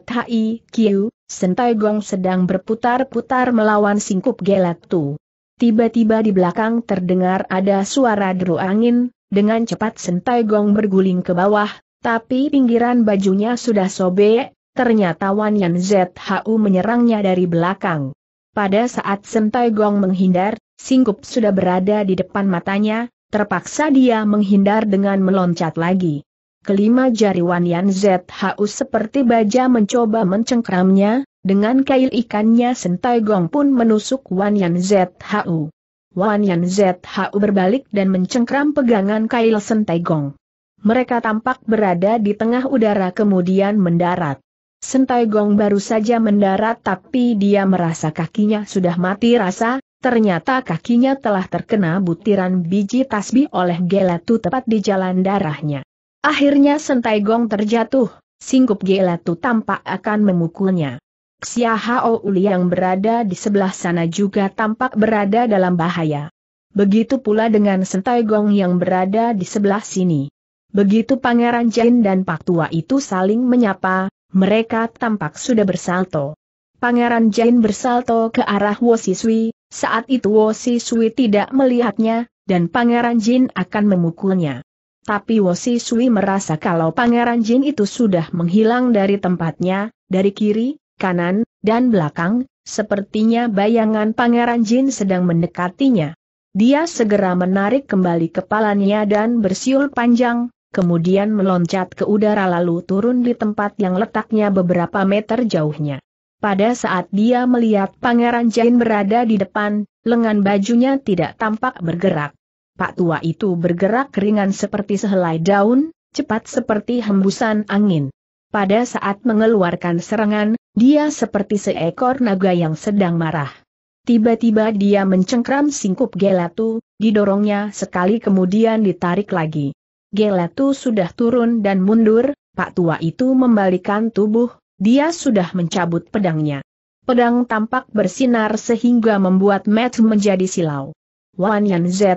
Qiu, Sentai Gong sedang berputar-putar melawan singkup gelak tu. Tiba-tiba di belakang terdengar ada suara deru angin, dengan cepat Sentai Gong berguling ke bawah, tapi pinggiran bajunya sudah sobek, ternyata Wan Yan ZHU menyerangnya dari belakang. Pada saat Sentai Gong menghindar, singkup sudah berada di depan matanya, terpaksa dia menghindar dengan meloncat lagi kelima jari Wan Yan ZHU seperti baja mencoba mencengkramnya, dengan kail ikannya sentai gong pun menusuk Wan Yan ZHU. Wan Yan ZHU berbalik dan mencengkram pegangan kail sentai gong. Mereka tampak berada di tengah udara kemudian mendarat. Sentai gong baru saja mendarat tapi dia merasa kakinya sudah mati rasa, ternyata kakinya telah terkena butiran biji tasbih oleh gelatu tepat di jalan darahnya. Akhirnya Sentai Gong terjatuh, singkup Gelatu tampak akan memukulnya. Xia Hao Uli yang berada di sebelah sana juga tampak berada dalam bahaya. Begitu pula dengan Sentai Gong yang berada di sebelah sini. Begitu Pangeran Jin dan Pak Tua itu saling menyapa, mereka tampak sudah bersalto. Pangeran Jin bersalto ke arah Wo Sisui. saat itu Wo Sisui tidak melihatnya, dan Pangeran Jin akan memukulnya. Tapi Wosi Sui merasa kalau Pangeran Jin itu sudah menghilang dari tempatnya, dari kiri, kanan, dan belakang, sepertinya bayangan Pangeran Jin sedang mendekatinya. Dia segera menarik kembali kepalanya dan bersiul panjang, kemudian meloncat ke udara lalu turun di tempat yang letaknya beberapa meter jauhnya. Pada saat dia melihat Pangeran Jin berada di depan, lengan bajunya tidak tampak bergerak. Pak tua itu bergerak ringan seperti sehelai daun, cepat seperti hembusan angin. Pada saat mengeluarkan serangan, dia seperti seekor naga yang sedang marah. Tiba-tiba dia mencengkram singkup Gelatu, didorongnya sekali kemudian ditarik lagi. Gelatu sudah turun dan mundur, Pak Tua itu membalikkan tubuh, dia sudah mencabut pedangnya. Pedang tampak bersinar sehingga membuat Matt menjadi silau. Wan Yan Zhu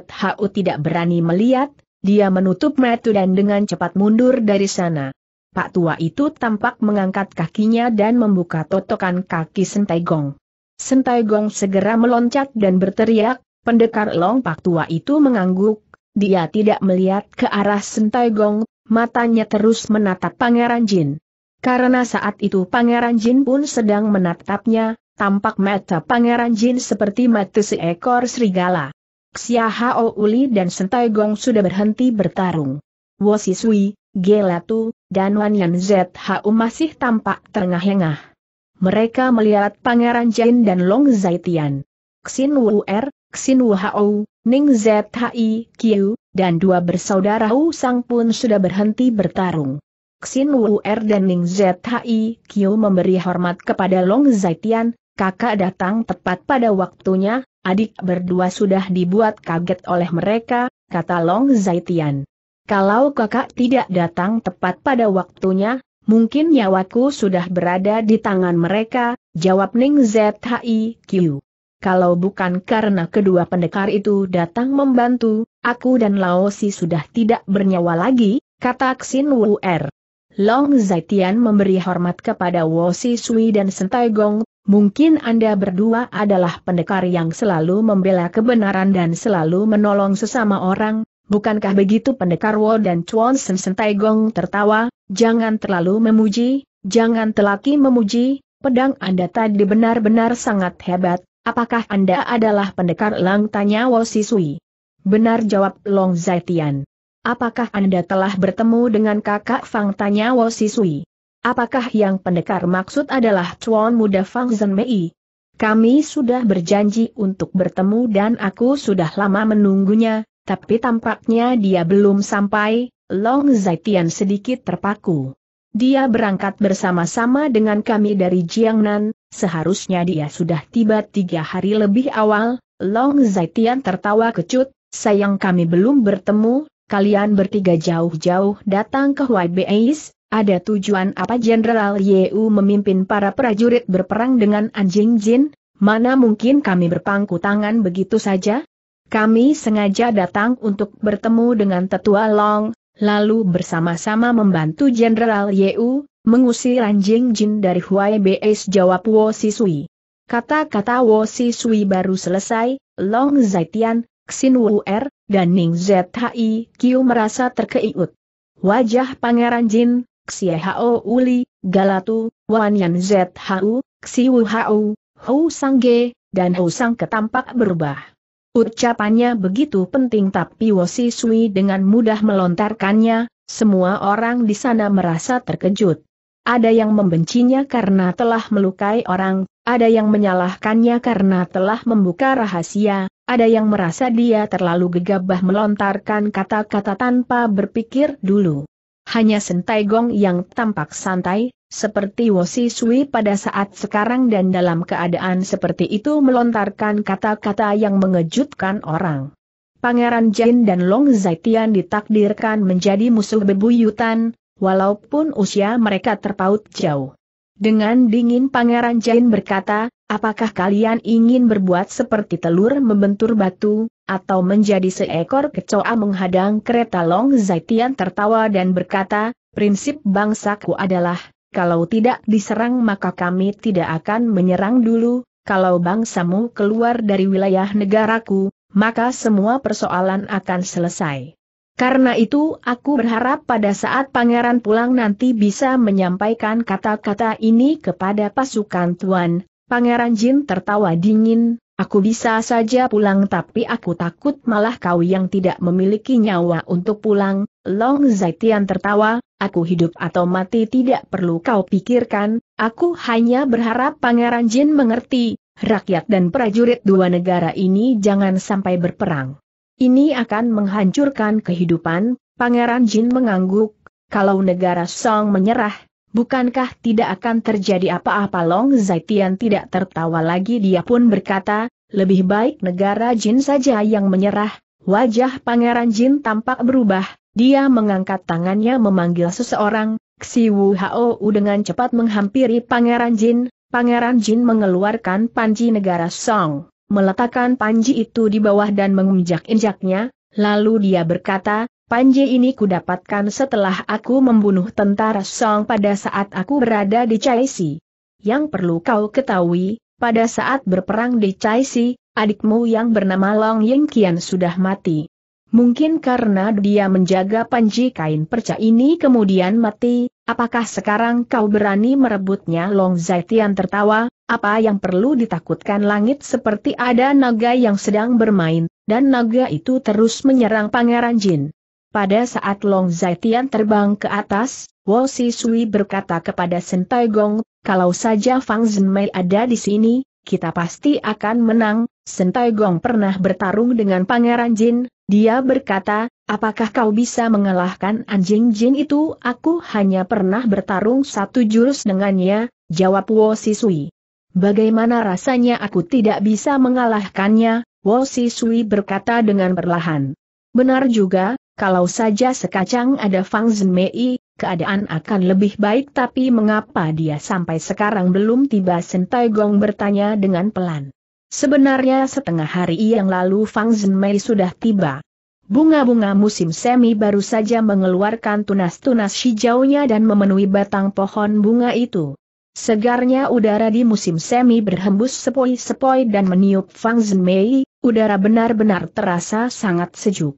tidak berani melihat, dia menutup mata dan dengan cepat mundur dari sana. Pak tua itu tampak mengangkat kakinya dan membuka totokan kaki Sentai Gong. Sentai Gong segera meloncat dan berteriak, pendekar Long Pak tua itu mengangguk, dia tidak melihat ke arah Sentai Gong, matanya terus menatap Pangeran Jin. Karena saat itu Pangeran Jin pun sedang menatapnya, tampak mata Pangeran Jin seperti mata seekor serigala. Xia Hao Uli dan Sentai Gong sudah berhenti bertarung. Wo Sisui, Gelatu, dan Wan Yan ZHU masih tampak terengah-engah. Mereka melihat Pangeran Jin dan Long Zaitian. Xin Wu Er, Xin Wu Hao, Ning ZHI Qiu, dan dua bersaudara Wu Sang pun sudah berhenti bertarung. Xin Wu Er dan Ning ZHI Qiu memberi hormat kepada Long Zaitian, kakak datang tepat pada waktunya, adik berdua sudah dibuat kaget oleh mereka, kata Long Zaitian. Kalau kakak tidak datang tepat pada waktunya, mungkin nyawaku sudah berada di tangan mereka, jawab Ning ZHIQ. Kalau bukan karena kedua pendekar itu datang membantu, aku dan Laosi sudah tidak bernyawa lagi, kata Xin Wu Er. Long Zaitian memberi hormat kepada Wo Si Sui dan Sentai Gong, Mungkin Anda berdua adalah pendekar yang selalu membela kebenaran dan selalu menolong sesama orang, bukankah begitu pendekar Wo dan Chuan Sen Sentai Gong tertawa, jangan terlalu memuji, jangan telaki memuji, pedang Anda tadi benar-benar sangat hebat, apakah Anda adalah pendekar Lang? tanya Wo Sisui. Benar jawab Long Zaitian. Apakah Anda telah bertemu dengan kakak Fang tanya Wo Sisui. Apakah yang pendekar maksud adalah Chuan muda Fang Zhenmei? Kami sudah berjanji untuk bertemu dan aku sudah lama menunggunya, tapi tampaknya dia belum sampai, Long Zaitian sedikit terpaku. Dia berangkat bersama-sama dengan kami dari Jiangnan, seharusnya dia sudah tiba tiga hari lebih awal, Long Zaitian tertawa kecut, sayang kami belum bertemu, kalian bertiga jauh-jauh datang ke Huaibeis, ada tujuan apa Jenderal Yeu memimpin para prajurit berperang dengan anjing jin? Mana mungkin kami berpangku tangan begitu saja? Kami sengaja datang untuk bertemu dengan tetua Long, lalu bersama-sama membantu Jenderal Yeu, mengusir anjing jin dari Huai BS jawab Wo Sisui. Kata-kata Wo Sisui baru selesai, Long Zaitian, Xin Wu Er, dan Ning Zhi Qiu merasa terkeiut. Wajah Pangeran Jin, Xiehao Uli, Galatu, Wan Yan Zhu, Xiu Hao, Hou Sangge, dan Hou Sang ketampak berubah. Ucapannya begitu penting tapi Wosi Sui dengan mudah melontarkannya, semua orang di sana merasa terkejut. Ada yang membencinya karena telah melukai orang, ada yang menyalahkannya karena telah membuka rahasia, ada yang merasa dia terlalu gegabah melontarkan kata-kata tanpa berpikir dulu. Hanya Sentai Gong yang tampak santai, seperti Wosi Sui pada saat sekarang dan dalam keadaan seperti itu melontarkan kata-kata yang mengejutkan orang. Pangeran Jin dan Long Zaitian ditakdirkan menjadi musuh bebuyutan, walaupun usia mereka terpaut jauh. Dengan dingin Pangeran Jin berkata, Apakah kalian ingin berbuat seperti telur membentur batu, atau menjadi seekor kecoa menghadang kereta Long Zaitian tertawa dan berkata, prinsip bangsaku adalah, kalau tidak diserang maka kami tidak akan menyerang dulu, kalau bangsamu keluar dari wilayah negaraku, maka semua persoalan akan selesai. Karena itu aku berharap pada saat pangeran pulang nanti bisa menyampaikan kata-kata ini kepada pasukan Tuan, Pangeran Jin tertawa dingin, aku bisa saja pulang tapi aku takut malah kau yang tidak memiliki nyawa untuk pulang. Long Zaitian tertawa, aku hidup atau mati tidak perlu kau pikirkan, aku hanya berharap Pangeran Jin mengerti, rakyat dan prajurit dua negara ini jangan sampai berperang. Ini akan menghancurkan kehidupan, Pangeran Jin mengangguk, kalau negara Song menyerah, Bukankah tidak akan terjadi apa-apa Long Zaitian tidak tertawa lagi dia pun berkata, lebih baik negara Jin saja yang menyerah. Wajah Pangeran Jin tampak berubah, dia mengangkat tangannya memanggil seseorang, Xi Wu Hao dengan cepat menghampiri Pangeran Jin, Pangeran Jin mengeluarkan panji negara Song, meletakkan panji itu di bawah dan menginjak-injaknya, lalu dia berkata, Panji ini kudapatkan setelah aku membunuh tentara Song pada saat aku berada di Chaisi. Yang perlu kau ketahui, pada saat berperang di Chaisi, adikmu yang bernama Long Ying Kian sudah mati. Mungkin karena dia menjaga panji kain perca ini kemudian mati, apakah sekarang kau berani merebutnya Long Zaitian tertawa, apa yang perlu ditakutkan langit seperti ada naga yang sedang bermain, dan naga itu terus menyerang Pangeran Jin. Pada saat Long Zaitian terbang ke atas, Wo Si Sui berkata kepada Sentai Gong, kalau saja Fang Zhenmei ada di sini, kita pasti akan menang. Sentai Gong pernah bertarung dengan Pangeran Jin, dia berkata, apakah kau bisa mengalahkan anjing Jin itu? Aku hanya pernah bertarung satu jurus dengannya, jawab Wo Si Sui. Bagaimana rasanya aku tidak bisa mengalahkannya, Wo Si Sui berkata dengan perlahan. Benar juga, kalau saja sekacang ada Fang Zemei, keadaan akan lebih baik tapi mengapa dia sampai sekarang belum tiba Sentai Gong bertanya dengan pelan. Sebenarnya setengah hari yang lalu Fang Zemei sudah tiba. Bunga-bunga musim semi baru saja mengeluarkan tunas-tunas hijaunya dan memenuhi batang pohon bunga itu. Segarnya udara di musim semi berhembus sepoi-sepoi dan meniup Fang Zemei, udara benar-benar terasa sangat sejuk.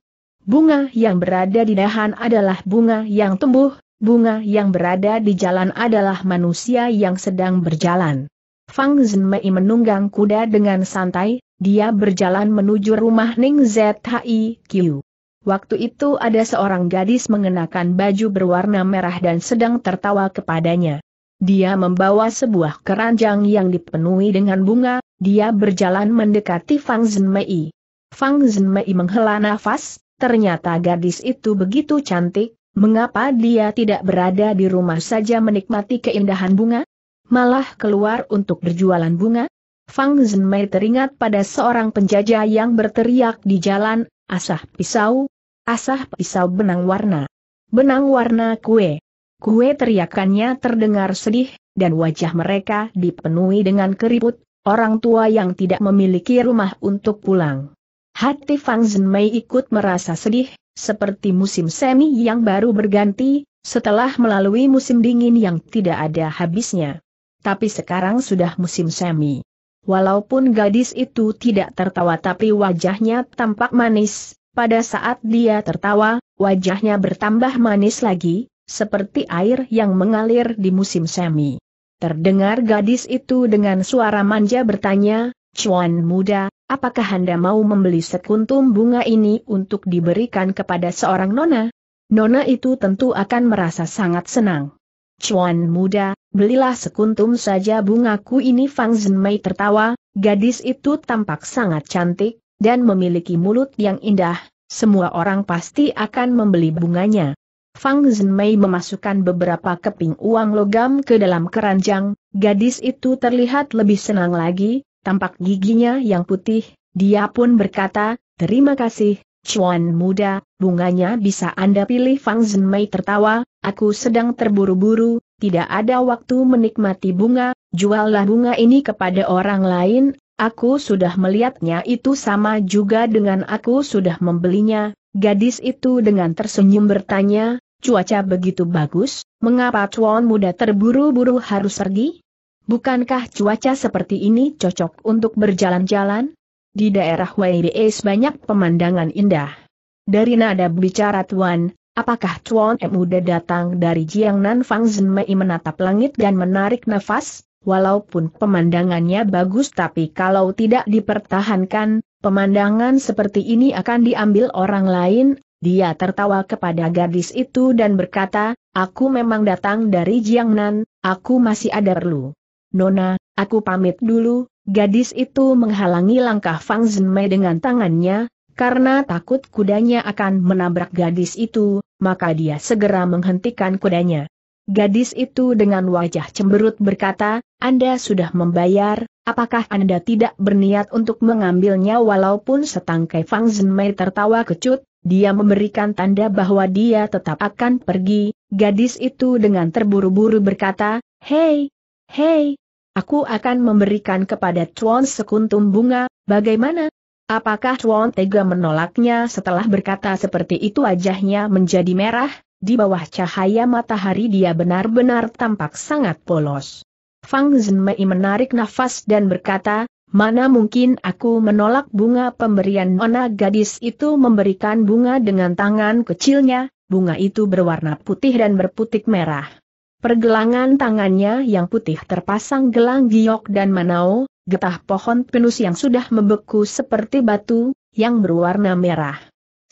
Bunga yang berada di dahan adalah bunga yang tumbuh, bunga yang berada di jalan adalah manusia yang sedang berjalan. Fang Zhenmei menunggang kuda dengan santai, dia berjalan menuju rumah Ning ZHIQ. Waktu itu ada seorang gadis mengenakan baju berwarna merah dan sedang tertawa kepadanya. Dia membawa sebuah keranjang yang dipenuhi dengan bunga, dia berjalan mendekati Fang Zhenmei. Fang Zhenmei menghela nafas, ternyata gadis itu begitu cantik, mengapa dia tidak berada di rumah saja menikmati keindahan bunga? Malah keluar untuk berjualan bunga? Fang Zhenmei teringat pada seorang penjajah yang berteriak di jalan, asah pisau, asah pisau benang warna. Benang warna kue. Kue teriakannya terdengar sedih, dan wajah mereka dipenuhi dengan keriput, orang tua yang tidak memiliki rumah untuk pulang. Hati Fang Zhenmei ikut merasa sedih, seperti musim semi yang baru berganti, setelah melalui musim dingin yang tidak ada habisnya. Tapi sekarang sudah musim semi. Walaupun gadis itu tidak tertawa tapi wajahnya tampak manis, pada saat dia tertawa, wajahnya bertambah manis lagi, seperti air yang mengalir di musim semi. Terdengar gadis itu dengan suara manja bertanya, Cuan muda, apakah Anda mau membeli sekuntum bunga ini untuk diberikan kepada seorang nona? Nona itu tentu akan merasa sangat senang. Cuan muda, belilah sekuntum saja bungaku ini Fang Zhenmei tertawa, gadis itu tampak sangat cantik, dan memiliki mulut yang indah, semua orang pasti akan membeli bunganya. Fang Zhenmei memasukkan beberapa keping uang logam ke dalam keranjang, gadis itu terlihat lebih senang lagi, tampak giginya yang putih, dia pun berkata, terima kasih, Chuan muda, bunganya bisa Anda pilih Fang Zhen Mei tertawa, aku sedang terburu-buru, tidak ada waktu menikmati bunga, juallah bunga ini kepada orang lain, aku sudah melihatnya itu sama juga dengan aku sudah membelinya, gadis itu dengan tersenyum bertanya, cuaca begitu bagus, mengapa Chuan muda terburu-buru harus pergi? Bukankah cuaca seperti ini cocok untuk berjalan-jalan? Di daerah WBS banyak pemandangan indah. Dari nada bicara Tuan, apakah Tuan M udah datang dari Jiangnan Fang Zhenmei menatap langit dan menarik nafas? Walaupun pemandangannya bagus tapi kalau tidak dipertahankan, pemandangan seperti ini akan diambil orang lain, dia tertawa kepada gadis itu dan berkata, aku memang datang dari Jiangnan, aku masih ada perlu. Nona, aku pamit dulu, gadis itu menghalangi langkah Fang Zhenmei dengan tangannya, karena takut kudanya akan menabrak gadis itu, maka dia segera menghentikan kudanya. Gadis itu dengan wajah cemberut berkata, Anda sudah membayar, apakah Anda tidak berniat untuk mengambilnya walaupun setangkai Fang Zhenmei tertawa kecut, dia memberikan tanda bahwa dia tetap akan pergi, gadis itu dengan terburu-buru berkata, Hei, Hei, aku akan memberikan kepada Chuan sekuntum bunga, bagaimana? Apakah Chuan tega menolaknya setelah berkata seperti itu wajahnya menjadi merah, di bawah cahaya matahari dia benar-benar tampak sangat polos. Fang Zhenmei menarik nafas dan berkata, Mana mungkin aku menolak bunga pemberian nona gadis itu memberikan bunga dengan tangan kecilnya, bunga itu berwarna putih dan berputik merah. Pergelangan tangannya yang putih terpasang gelang giok dan manao, getah pohon pinus yang sudah membeku seperti batu, yang berwarna merah.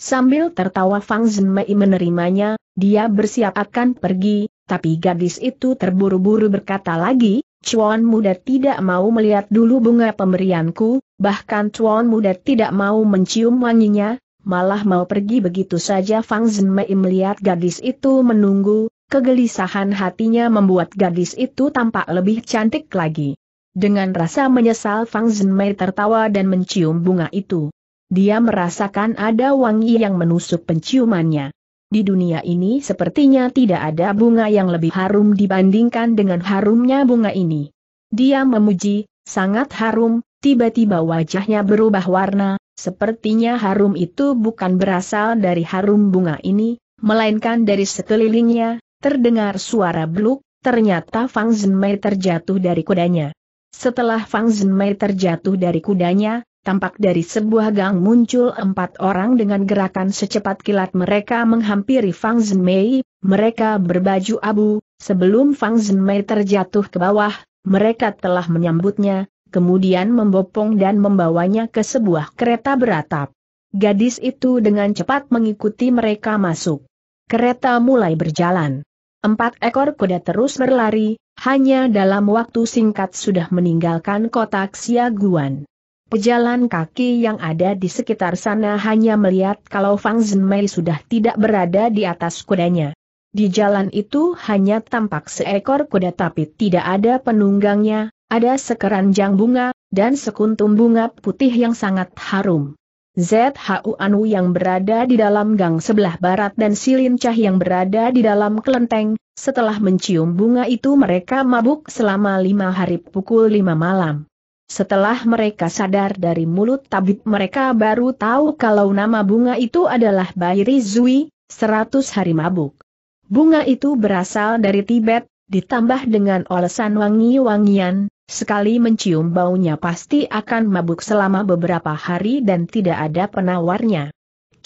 Sambil tertawa Fang Zhenmei menerimanya, dia bersiap akan pergi, tapi gadis itu terburu-buru berkata lagi, Chuan muda tidak mau melihat dulu bunga pemberianku, bahkan Chuan muda tidak mau mencium wanginya, malah mau pergi begitu saja Fang Zhenmei melihat gadis itu menunggu, Kegelisahan hatinya membuat gadis itu tampak lebih cantik lagi. Dengan rasa menyesal Fang Zhenmei tertawa dan mencium bunga itu. Dia merasakan ada wangi yang menusuk penciumannya. Di dunia ini sepertinya tidak ada bunga yang lebih harum dibandingkan dengan harumnya bunga ini. Dia memuji, sangat harum, tiba-tiba wajahnya berubah warna, sepertinya harum itu bukan berasal dari harum bunga ini, melainkan dari sekelilingnya, Terdengar suara bluk, ternyata Fang Zhenmei terjatuh dari kudanya. Setelah Fang Zhenmei terjatuh dari kudanya, tampak dari sebuah gang muncul empat orang dengan gerakan secepat kilat mereka menghampiri Fang Zhenmei, mereka berbaju abu, sebelum Fang Zhenmei terjatuh ke bawah, mereka telah menyambutnya, kemudian membopong dan membawanya ke sebuah kereta beratap. Gadis itu dengan cepat mengikuti mereka masuk. Kereta mulai berjalan. Empat ekor kuda terus berlari, hanya dalam waktu singkat sudah meninggalkan kota Xiaguan. Pejalan kaki yang ada di sekitar sana hanya melihat kalau Fang Zhenmei sudah tidak berada di atas kudanya. Di jalan itu hanya tampak seekor kuda tapi tidak ada penunggangnya, ada sekeranjang bunga, dan sekuntum bunga putih yang sangat harum. ZHU Anu yang berada di dalam gang sebelah barat dan Silin yang berada di dalam kelenteng, setelah mencium bunga itu mereka mabuk selama lima hari pukul lima malam. Setelah mereka sadar dari mulut tabib mereka baru tahu kalau nama bunga itu adalah Bairi Zui, seratus hari mabuk. Bunga itu berasal dari Tibet, Ditambah dengan olesan wangi-wangian, sekali mencium baunya pasti akan mabuk selama beberapa hari dan tidak ada penawarnya.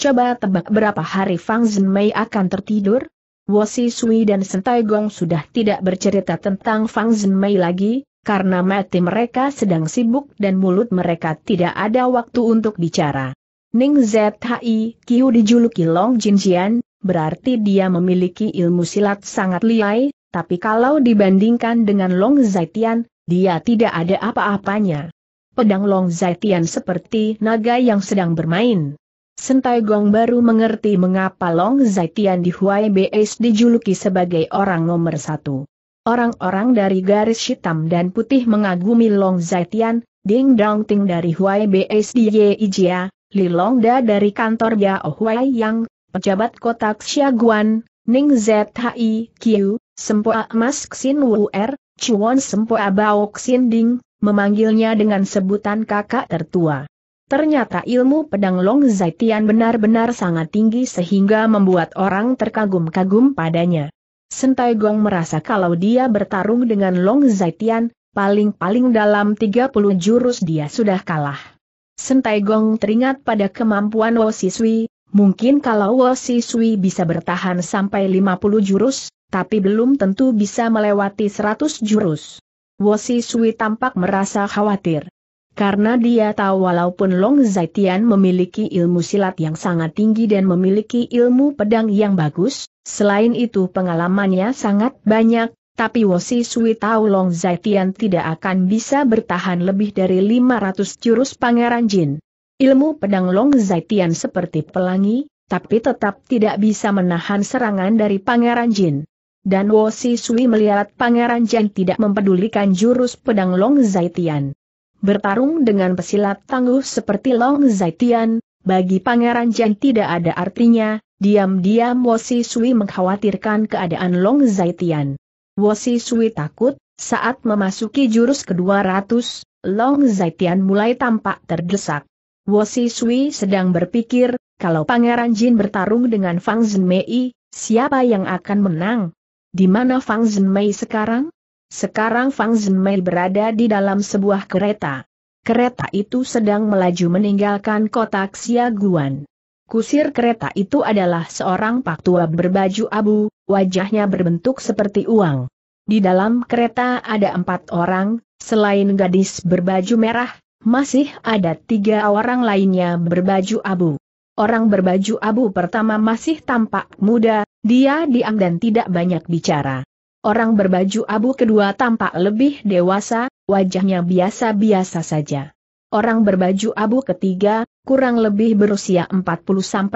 Coba tebak berapa hari Fang Zhen Mei akan tertidur? Wosi Sui dan Sentai Gong sudah tidak bercerita tentang Fang Zhen Mei lagi, karena mati mereka sedang sibuk dan mulut mereka tidak ada waktu untuk bicara. Ning Zhi Qiu dijuluki Long Jinjian, berarti dia memiliki ilmu silat sangat liai, tapi kalau dibandingkan dengan Long Zaitian, dia tidak ada apa-apanya. Pedang Long Zaitian seperti naga yang sedang bermain. Sentai Gong baru mengerti mengapa Long Zaitian di Huai Bs dijuluki sebagai orang nomor satu. Orang-orang dari garis hitam dan putih mengagumi Long Zaitian, Ding Dong Ting dari Huai Bs di Yeijia, Li Longda dari kantor Yao Huai Yang, pejabat kotak Xiaguan, Ning ZHI Sempoa Emas Xin Er, Chuan Sempoa Bao Xin Ding, memanggilnya dengan sebutan kakak tertua. Ternyata ilmu pedang Long Zaitian benar-benar sangat tinggi sehingga membuat orang terkagum-kagum padanya. Sentai Gong merasa kalau dia bertarung dengan Long Zaitian, paling-paling dalam 30 jurus dia sudah kalah. Sentai Gong teringat pada kemampuan Wo Sui, mungkin kalau Wo Sui bisa bertahan sampai 50 jurus, tapi belum tentu bisa melewati seratus jurus. Wosi Sui tampak merasa khawatir. Karena dia tahu walaupun Long Zaitian memiliki ilmu silat yang sangat tinggi dan memiliki ilmu pedang yang bagus, selain itu pengalamannya sangat banyak, tapi Wosi Sui tahu Long Zaitian tidak akan bisa bertahan lebih dari 500 jurus pangeran jin. Ilmu pedang Long Zaitian seperti pelangi, tapi tetap tidak bisa menahan serangan dari Pangeran Jin dan Wo Si Sui melihat Pangeran Jen tidak mempedulikan jurus pedang Long Zaitian. Bertarung dengan pesilat tangguh seperti Long Zaitian, bagi Pangeran Jen tidak ada artinya, diam-diam Wo Si Sui mengkhawatirkan keadaan Long Zaitian. Wo Si Sui takut, saat memasuki jurus ke-200, Long Zaitian mulai tampak terdesak. Wo Si Sui sedang berpikir, kalau Pangeran Jin bertarung dengan Fang Zhenmei, siapa yang akan menang? Di mana Fang Zhenmei sekarang? Sekarang Fang Zhenmei berada di dalam sebuah kereta. Kereta itu sedang melaju meninggalkan kota Xiaguan. Kusir kereta itu adalah seorang pak tua berbaju abu, wajahnya berbentuk seperti uang. Di dalam kereta ada empat orang, selain gadis berbaju merah, masih ada tiga orang lainnya berbaju abu. Orang berbaju abu pertama masih tampak muda, dia diam dan tidak banyak bicara. Orang berbaju abu kedua tampak lebih dewasa, wajahnya biasa-biasa saja. Orang berbaju abu ketiga, kurang lebih berusia 40-50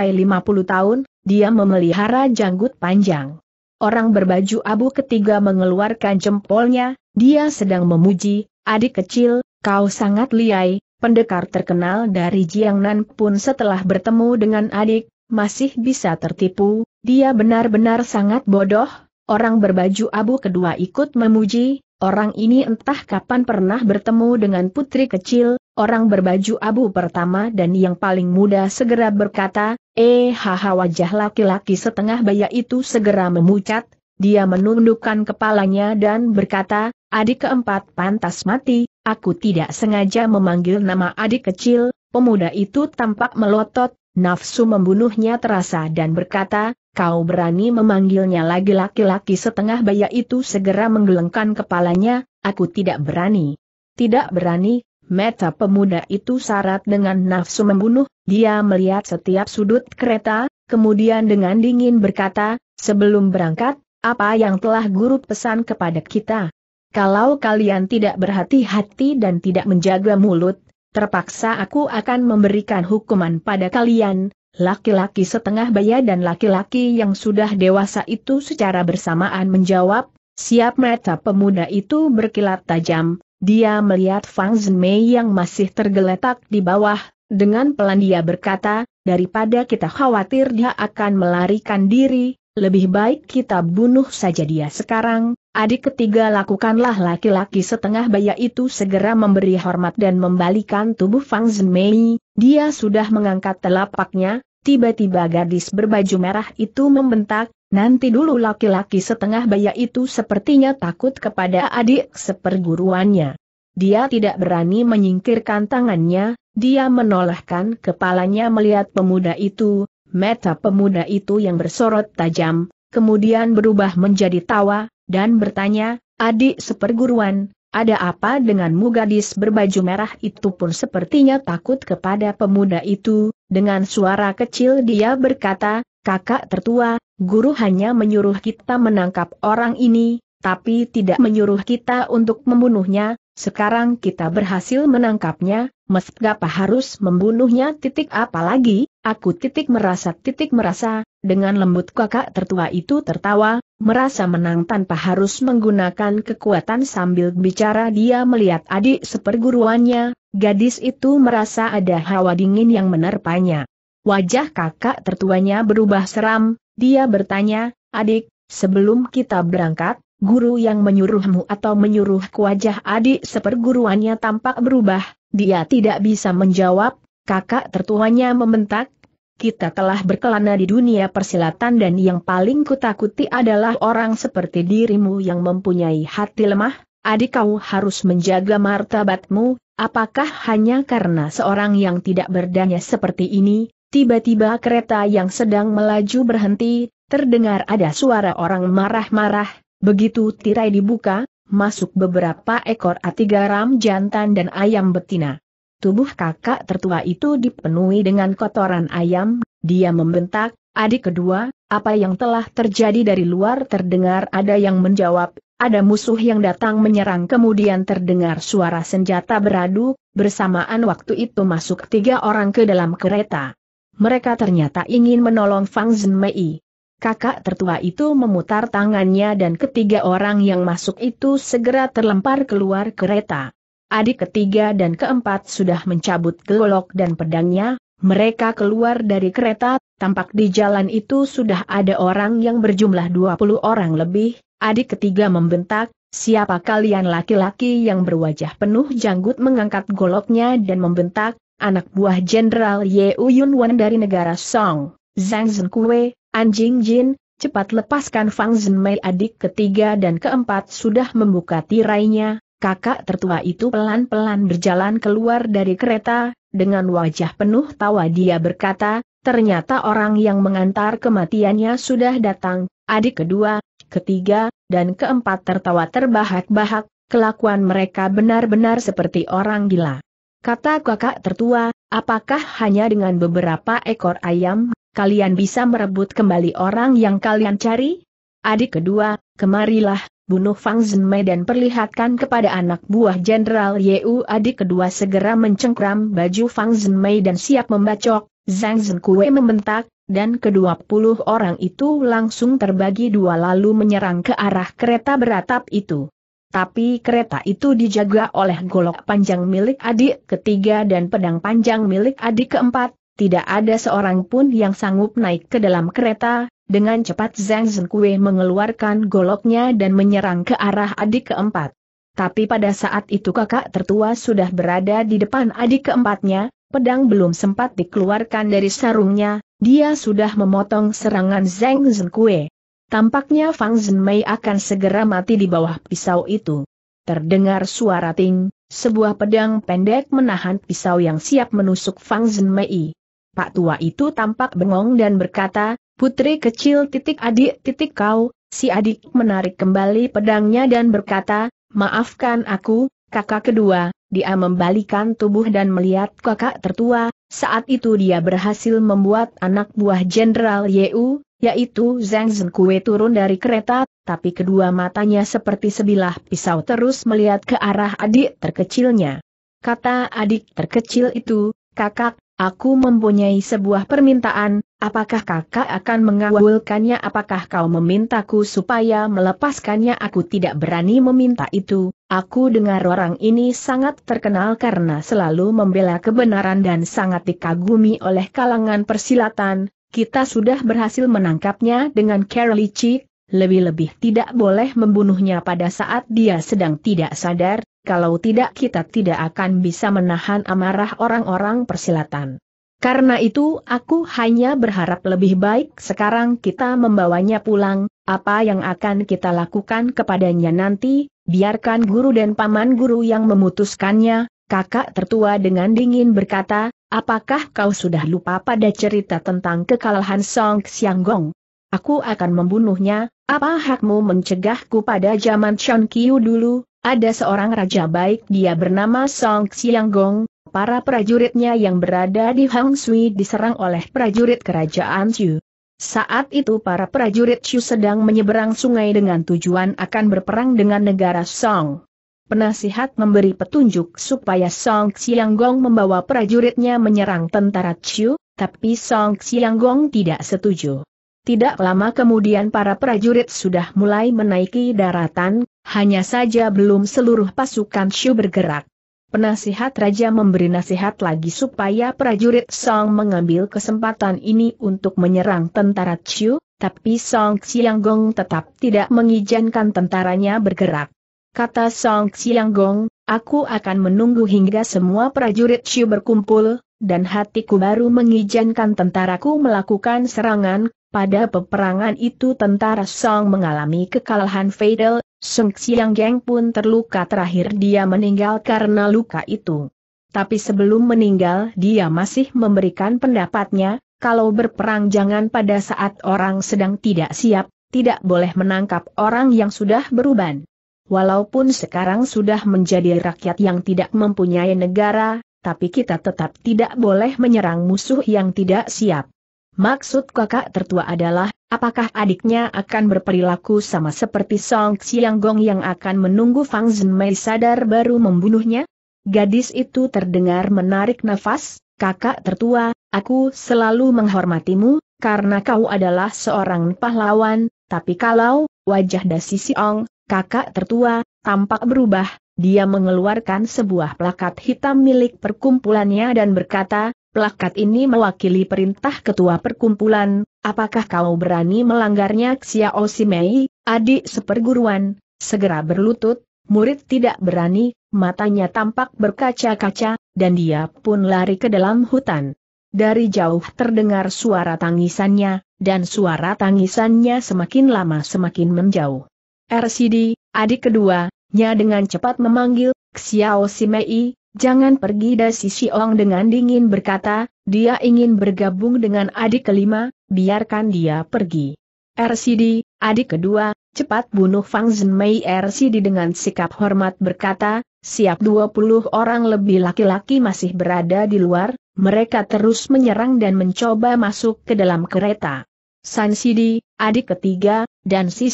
tahun, dia memelihara janggut panjang. Orang berbaju abu ketiga mengeluarkan jempolnya, dia sedang memuji, adik kecil, kau sangat liai, pendekar terkenal dari Jiangnan pun setelah bertemu dengan adik, masih bisa tertipu, dia benar-benar sangat bodoh, orang berbaju abu kedua ikut memuji, orang ini entah kapan pernah bertemu dengan putri kecil, orang berbaju abu pertama dan yang paling muda segera berkata, eh haha wajah laki-laki setengah baya itu segera memucat, dia menundukkan kepalanya dan berkata, Adik keempat pantas mati, aku tidak sengaja memanggil nama adik kecil, pemuda itu tampak melotot, nafsu membunuhnya terasa dan berkata, kau berani memanggilnya lagi laki-laki setengah baya itu segera menggelengkan kepalanya, aku tidak berani. Tidak berani, Meta pemuda itu syarat dengan nafsu membunuh, dia melihat setiap sudut kereta, kemudian dengan dingin berkata, sebelum berangkat, apa yang telah guru pesan kepada kita, kalau kalian tidak berhati-hati dan tidak menjaga mulut, terpaksa aku akan memberikan hukuman pada kalian, laki-laki setengah baya dan laki-laki yang sudah dewasa itu secara bersamaan menjawab, siap mata pemuda itu berkilat tajam, dia melihat Fang Zhenmei yang masih tergeletak di bawah, dengan pelan dia berkata, daripada kita khawatir dia akan melarikan diri, lebih baik kita bunuh saja dia sekarang, Adik ketiga lakukanlah laki-laki setengah baya itu segera memberi hormat dan membalikan tubuh Fang Zemei, dia sudah mengangkat telapaknya, tiba-tiba gadis berbaju merah itu membentak, nanti dulu laki-laki setengah baya itu sepertinya takut kepada adik seperguruannya. Dia tidak berani menyingkirkan tangannya, dia menolehkan kepalanya melihat pemuda itu, Meta pemuda itu yang bersorot tajam, kemudian berubah menjadi tawa, dan bertanya, adik seperguruan, ada apa denganmu gadis berbaju merah itu pun sepertinya takut kepada pemuda itu, dengan suara kecil dia berkata, kakak tertua, guru hanya menyuruh kita menangkap orang ini, tapi tidak menyuruh kita untuk membunuhnya, sekarang kita berhasil menangkapnya, meskipun harus membunuhnya titik apalagi, Aku titik merasa titik merasa, dengan lembut kakak tertua itu tertawa, merasa menang tanpa harus menggunakan kekuatan sambil bicara dia melihat adik seperguruannya, gadis itu merasa ada hawa dingin yang menerpanya. Wajah kakak tertuanya berubah seram, dia bertanya, adik, sebelum kita berangkat, guru yang menyuruhmu atau menyuruh wajah adik seperguruannya tampak berubah, dia tidak bisa menjawab, kakak tertuanya membentak, kita telah berkelana di dunia persilatan dan yang paling kutakuti adalah orang seperti dirimu yang mempunyai hati lemah, adik kau harus menjaga martabatmu, apakah hanya karena seorang yang tidak berdaya seperti ini, tiba-tiba kereta yang sedang melaju berhenti, terdengar ada suara orang marah-marah, begitu tirai dibuka, masuk beberapa ekor ati garam jantan dan ayam betina. Tubuh kakak tertua itu dipenuhi dengan kotoran ayam, dia membentak, adik kedua, apa yang telah terjadi dari luar terdengar ada yang menjawab, ada musuh yang datang menyerang kemudian terdengar suara senjata beradu, bersamaan waktu itu masuk tiga orang ke dalam kereta. Mereka ternyata ingin menolong Fang Zhenmei. Kakak tertua itu memutar tangannya dan ketiga orang yang masuk itu segera terlempar keluar kereta adik ketiga dan keempat sudah mencabut golok dan pedangnya, mereka keluar dari kereta, tampak di jalan itu sudah ada orang yang berjumlah 20 orang lebih, adik ketiga membentak, siapa kalian laki-laki yang berwajah penuh janggut mengangkat goloknya dan membentak, anak buah Jenderal Ye Uyun Wan dari negara Song, Zhang Zhenkue, anjing Jin, cepat lepaskan Fang Zhenmei adik ketiga dan keempat sudah membuka tirainya, kakak tertua itu pelan-pelan berjalan keluar dari kereta, dengan wajah penuh tawa dia berkata, ternyata orang yang mengantar kematiannya sudah datang, adik kedua, ketiga, dan keempat tertawa terbahak-bahak, kelakuan mereka benar-benar seperti orang gila. Kata kakak tertua, apakah hanya dengan beberapa ekor ayam, kalian bisa merebut kembali orang yang kalian cari? Adik kedua, kemarilah, bunuh Fang Zhenmei dan perlihatkan kepada anak buah Jenderal Yeu adik kedua segera mencengkram baju Fang Zhenmei dan siap membacok, Zhang Zhenkue membentak, dan kedua puluh orang itu langsung terbagi dua lalu menyerang ke arah kereta beratap itu. Tapi kereta itu dijaga oleh golok panjang milik adik ketiga dan pedang panjang milik adik keempat, tidak ada seorang pun yang sanggup naik ke dalam kereta, dengan cepat Zhang Zhengkue mengeluarkan goloknya dan menyerang ke arah adik keempat. Tapi pada saat itu kakak tertua sudah berada di depan adik keempatnya, pedang belum sempat dikeluarkan dari sarungnya, dia sudah memotong serangan Zhang Zhengkue. Tampaknya Fang Zhenmei akan segera mati di bawah pisau itu. Terdengar suara ting, sebuah pedang pendek menahan pisau yang siap menusuk Fang Zhenmei. Pak tua itu tampak bengong dan berkata, Putri kecil titik adik titik kau, si adik menarik kembali pedangnya dan berkata, maafkan aku, kakak kedua, dia membalikan tubuh dan melihat kakak tertua, saat itu dia berhasil membuat anak buah Jenderal Yeu, yaitu Zhang Zhenkue turun dari kereta, tapi kedua matanya seperti sebilah pisau terus melihat ke arah adik terkecilnya. Kata adik terkecil itu, kakak, aku mempunyai sebuah permintaan, Apakah kakak akan mengawulkannya? Apakah kau memintaku supaya melepaskannya? Aku tidak berani meminta itu. Aku dengar orang ini sangat terkenal karena selalu membela kebenaran dan sangat dikagumi oleh kalangan persilatan. Kita sudah berhasil menangkapnya dengan Carolici. lebih-lebih tidak boleh membunuhnya pada saat dia sedang tidak sadar, kalau tidak kita tidak akan bisa menahan amarah orang-orang persilatan. Karena itu aku hanya berharap lebih baik sekarang kita membawanya pulang, apa yang akan kita lakukan kepadanya nanti, biarkan guru dan paman guru yang memutuskannya, kakak tertua dengan dingin berkata, apakah kau sudah lupa pada cerita tentang kekalahan Song Xianggong? Aku akan membunuhnya, apa hakmu mencegahku pada zaman Chong Kiu dulu, ada seorang raja baik dia bernama Song Xianggong, para prajuritnya yang berada di Hang Sui diserang oleh prajurit kerajaan Chu. Saat itu para prajurit Chu sedang menyeberang sungai dengan tujuan akan berperang dengan negara Song. Penasihat memberi petunjuk supaya Song Xianggong membawa prajuritnya menyerang tentara Chu, tapi Song Xianggong tidak setuju. Tidak lama kemudian para prajurit sudah mulai menaiki daratan, hanya saja belum seluruh pasukan Shu bergerak. Penasihat Raja memberi nasihat lagi supaya prajurit Song mengambil kesempatan ini untuk menyerang tentara Chiu, tapi Song Xianggong tetap tidak mengizinkan tentaranya bergerak. Kata Song Xianggong, aku akan menunggu hingga semua prajurit Chiu berkumpul, dan hatiku baru mengizinkan tentaraku melakukan serangan, pada peperangan itu tentara Song mengalami kekalahan fatal, Song Xiang Geng pun terluka terakhir dia meninggal karena luka itu. Tapi sebelum meninggal dia masih memberikan pendapatnya, kalau berperang jangan pada saat orang sedang tidak siap, tidak boleh menangkap orang yang sudah beruban. Walaupun sekarang sudah menjadi rakyat yang tidak mempunyai negara, tapi kita tetap tidak boleh menyerang musuh yang tidak siap. Maksud kakak tertua adalah, apakah adiknya akan berperilaku sama seperti Song Xianggong yang akan menunggu Fang Zhenmei sadar baru membunuhnya? Gadis itu terdengar menarik nafas, kakak tertua, aku selalu menghormatimu, karena kau adalah seorang pahlawan, tapi kalau, wajah Dasi Siong, kakak tertua, tampak berubah, dia mengeluarkan sebuah plakat hitam milik perkumpulannya dan berkata, Plakat ini mewakili perintah ketua perkumpulan, apakah kau berani melanggarnya Xiao Simei, adik seperguruan, segera berlutut, murid tidak berani, matanya tampak berkaca-kaca, dan dia pun lari ke dalam hutan. Dari jauh terdengar suara tangisannya, dan suara tangisannya semakin lama semakin menjauh. RCD, adik kedua, nya dengan cepat memanggil, Xiao Simei, Jangan pergi Dasi Siong dengan dingin berkata, dia ingin bergabung dengan adik kelima, biarkan dia pergi. RCD, adik kedua, cepat bunuh Fang Zhenmei RCD dengan sikap hormat berkata, siap 20 orang lebih laki-laki masih berada di luar, mereka terus menyerang dan mencoba masuk ke dalam kereta. San Sidi, adik ketiga, dan Si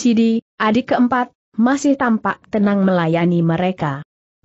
adik keempat, masih tampak tenang melayani mereka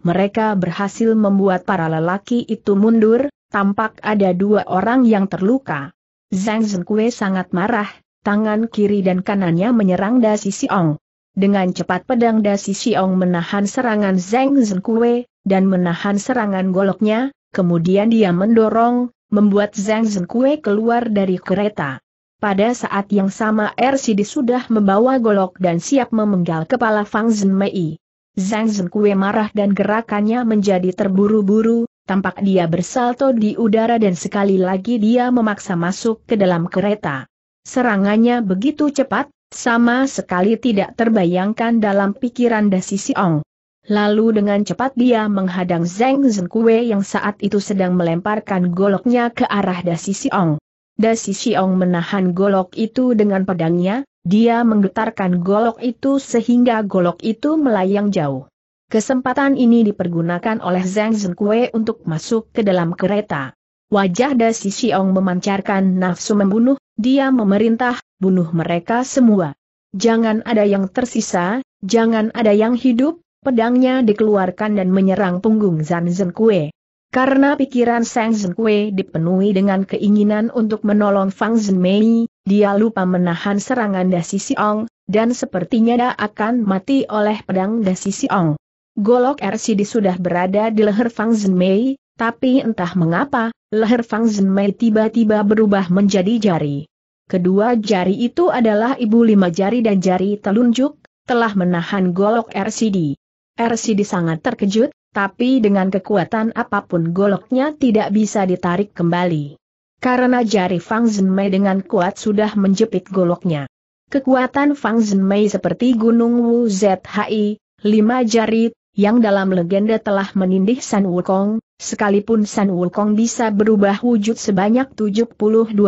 mereka berhasil membuat para lelaki itu mundur, tampak ada dua orang yang terluka. Zhang Zhengkue sangat marah, tangan kiri dan kanannya menyerang Dasi Siong. Dengan cepat pedang Dasi Siong menahan serangan Zhang Zhengkue, dan menahan serangan goloknya, kemudian dia mendorong, membuat Zhang Zhengkue keluar dari kereta. Pada saat yang sama RCD sudah membawa golok dan siap memenggal kepala Fang Zhenmei. Zhang Zengkue marah dan gerakannya menjadi terburu-buru, tampak dia bersalto di udara dan sekali lagi dia memaksa masuk ke dalam kereta. Serangannya begitu cepat, sama sekali tidak terbayangkan dalam pikiran Dasi Siong. Lalu dengan cepat dia menghadang Zeng Zengkue yang saat itu sedang melemparkan goloknya ke arah Dasi Siong. Dasi Siong menahan golok itu dengan pedangnya, dia menggetarkan golok itu sehingga golok itu melayang jauh. Kesempatan ini dipergunakan oleh Zhang Zhenkwe untuk masuk ke dalam kereta. Wajah Da Xiong memancarkan nafsu membunuh, dia memerintah, bunuh mereka semua. Jangan ada yang tersisa, jangan ada yang hidup, pedangnya dikeluarkan dan menyerang punggung Zhang Zhenkwe. Karena pikiran Zhang Zhenkwe dipenuhi dengan keinginan untuk menolong Fang Zhenmei, dia lupa menahan serangan Dasi Siong, dan sepertinya dia akan mati oleh pedang Dasi Siong. Golok RCD sudah berada di leher Fang Zhenmei, tapi entah mengapa, leher Fang Zhenmei tiba-tiba berubah menjadi jari. Kedua jari itu adalah ibu lima jari dan jari telunjuk, telah menahan golok RCD. RCD sangat terkejut, tapi dengan kekuatan apapun goloknya tidak bisa ditarik kembali. Karena jari Fang Zhenmei dengan kuat sudah menjepit goloknya. Kekuatan Fang Zhenmei seperti Gunung Wu Zhi, lima jari, yang dalam legenda telah menindih San Wukong, sekalipun San Wukong bisa berubah wujud sebanyak 72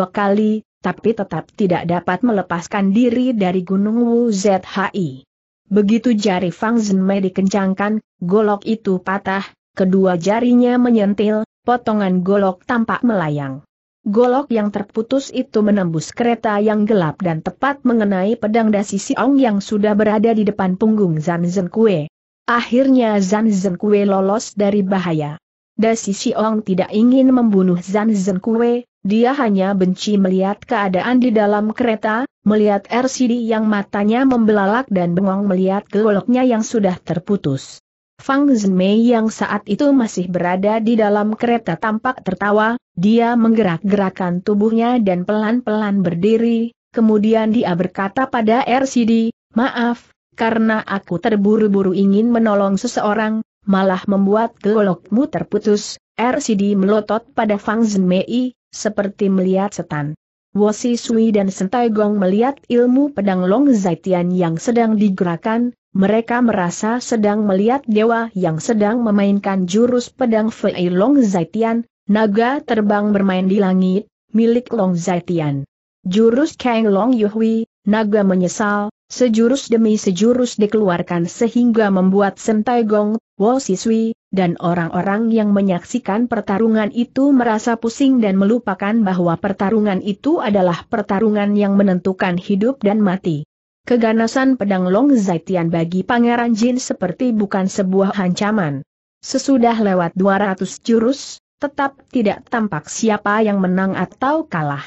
kali, tapi tetap tidak dapat melepaskan diri dari Gunung Wu Zhi. Begitu jari Fang Zhenmei dikencangkan, golok itu patah, kedua jarinya menyentil, potongan golok tampak melayang. Golok yang terputus itu menembus kereta yang gelap dan tepat mengenai pedang dasi si Ong yang sudah berada di depan punggung Zan Zan Kue. Akhirnya Zan Zan Kue lolos dari bahaya. Dasi Ong tidak ingin membunuh Zan Zan Kue, dia hanya benci melihat keadaan di dalam kereta, melihat RCD yang matanya membelalak dan bengong melihat goloknya yang sudah terputus. Fang Zhenmei yang saat itu masih berada di dalam kereta tampak tertawa, dia menggerak-gerakan tubuhnya dan pelan-pelan berdiri, kemudian dia berkata pada RCD, maaf, karena aku terburu-buru ingin menolong seseorang, malah membuat golokmu terputus, RCD melotot pada Fang Zhenmei, seperti melihat setan. Wosi Sui dan Sentai Gong melihat ilmu pedang Long Zaitian yang sedang digerakkan, mereka merasa sedang melihat dewa yang sedang memainkan jurus pedang Fei Long Zaitian, naga terbang bermain di langit, milik Long Zaitian. Jurus Kang Long Yuhui, naga menyesal, sejurus demi sejurus dikeluarkan sehingga membuat Sentai Gong, Wo Siswi, dan orang-orang yang menyaksikan pertarungan itu merasa pusing dan melupakan bahwa pertarungan itu adalah pertarungan yang menentukan hidup dan mati. Keganasan pedang Long Zaitian bagi Pangeran Jin seperti bukan sebuah ancaman. Sesudah lewat 200 jurus, tetap tidak tampak siapa yang menang atau kalah.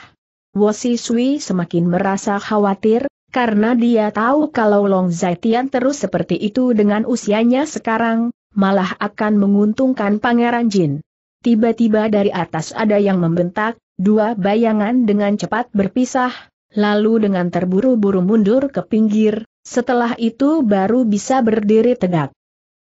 Wosi Sui semakin merasa khawatir, karena dia tahu kalau Long Zaitian terus seperti itu dengan usianya sekarang, malah akan menguntungkan Pangeran Jin. Tiba-tiba dari atas ada yang membentak, dua bayangan dengan cepat berpisah, lalu dengan terburu-buru mundur ke pinggir, setelah itu baru bisa berdiri tegak.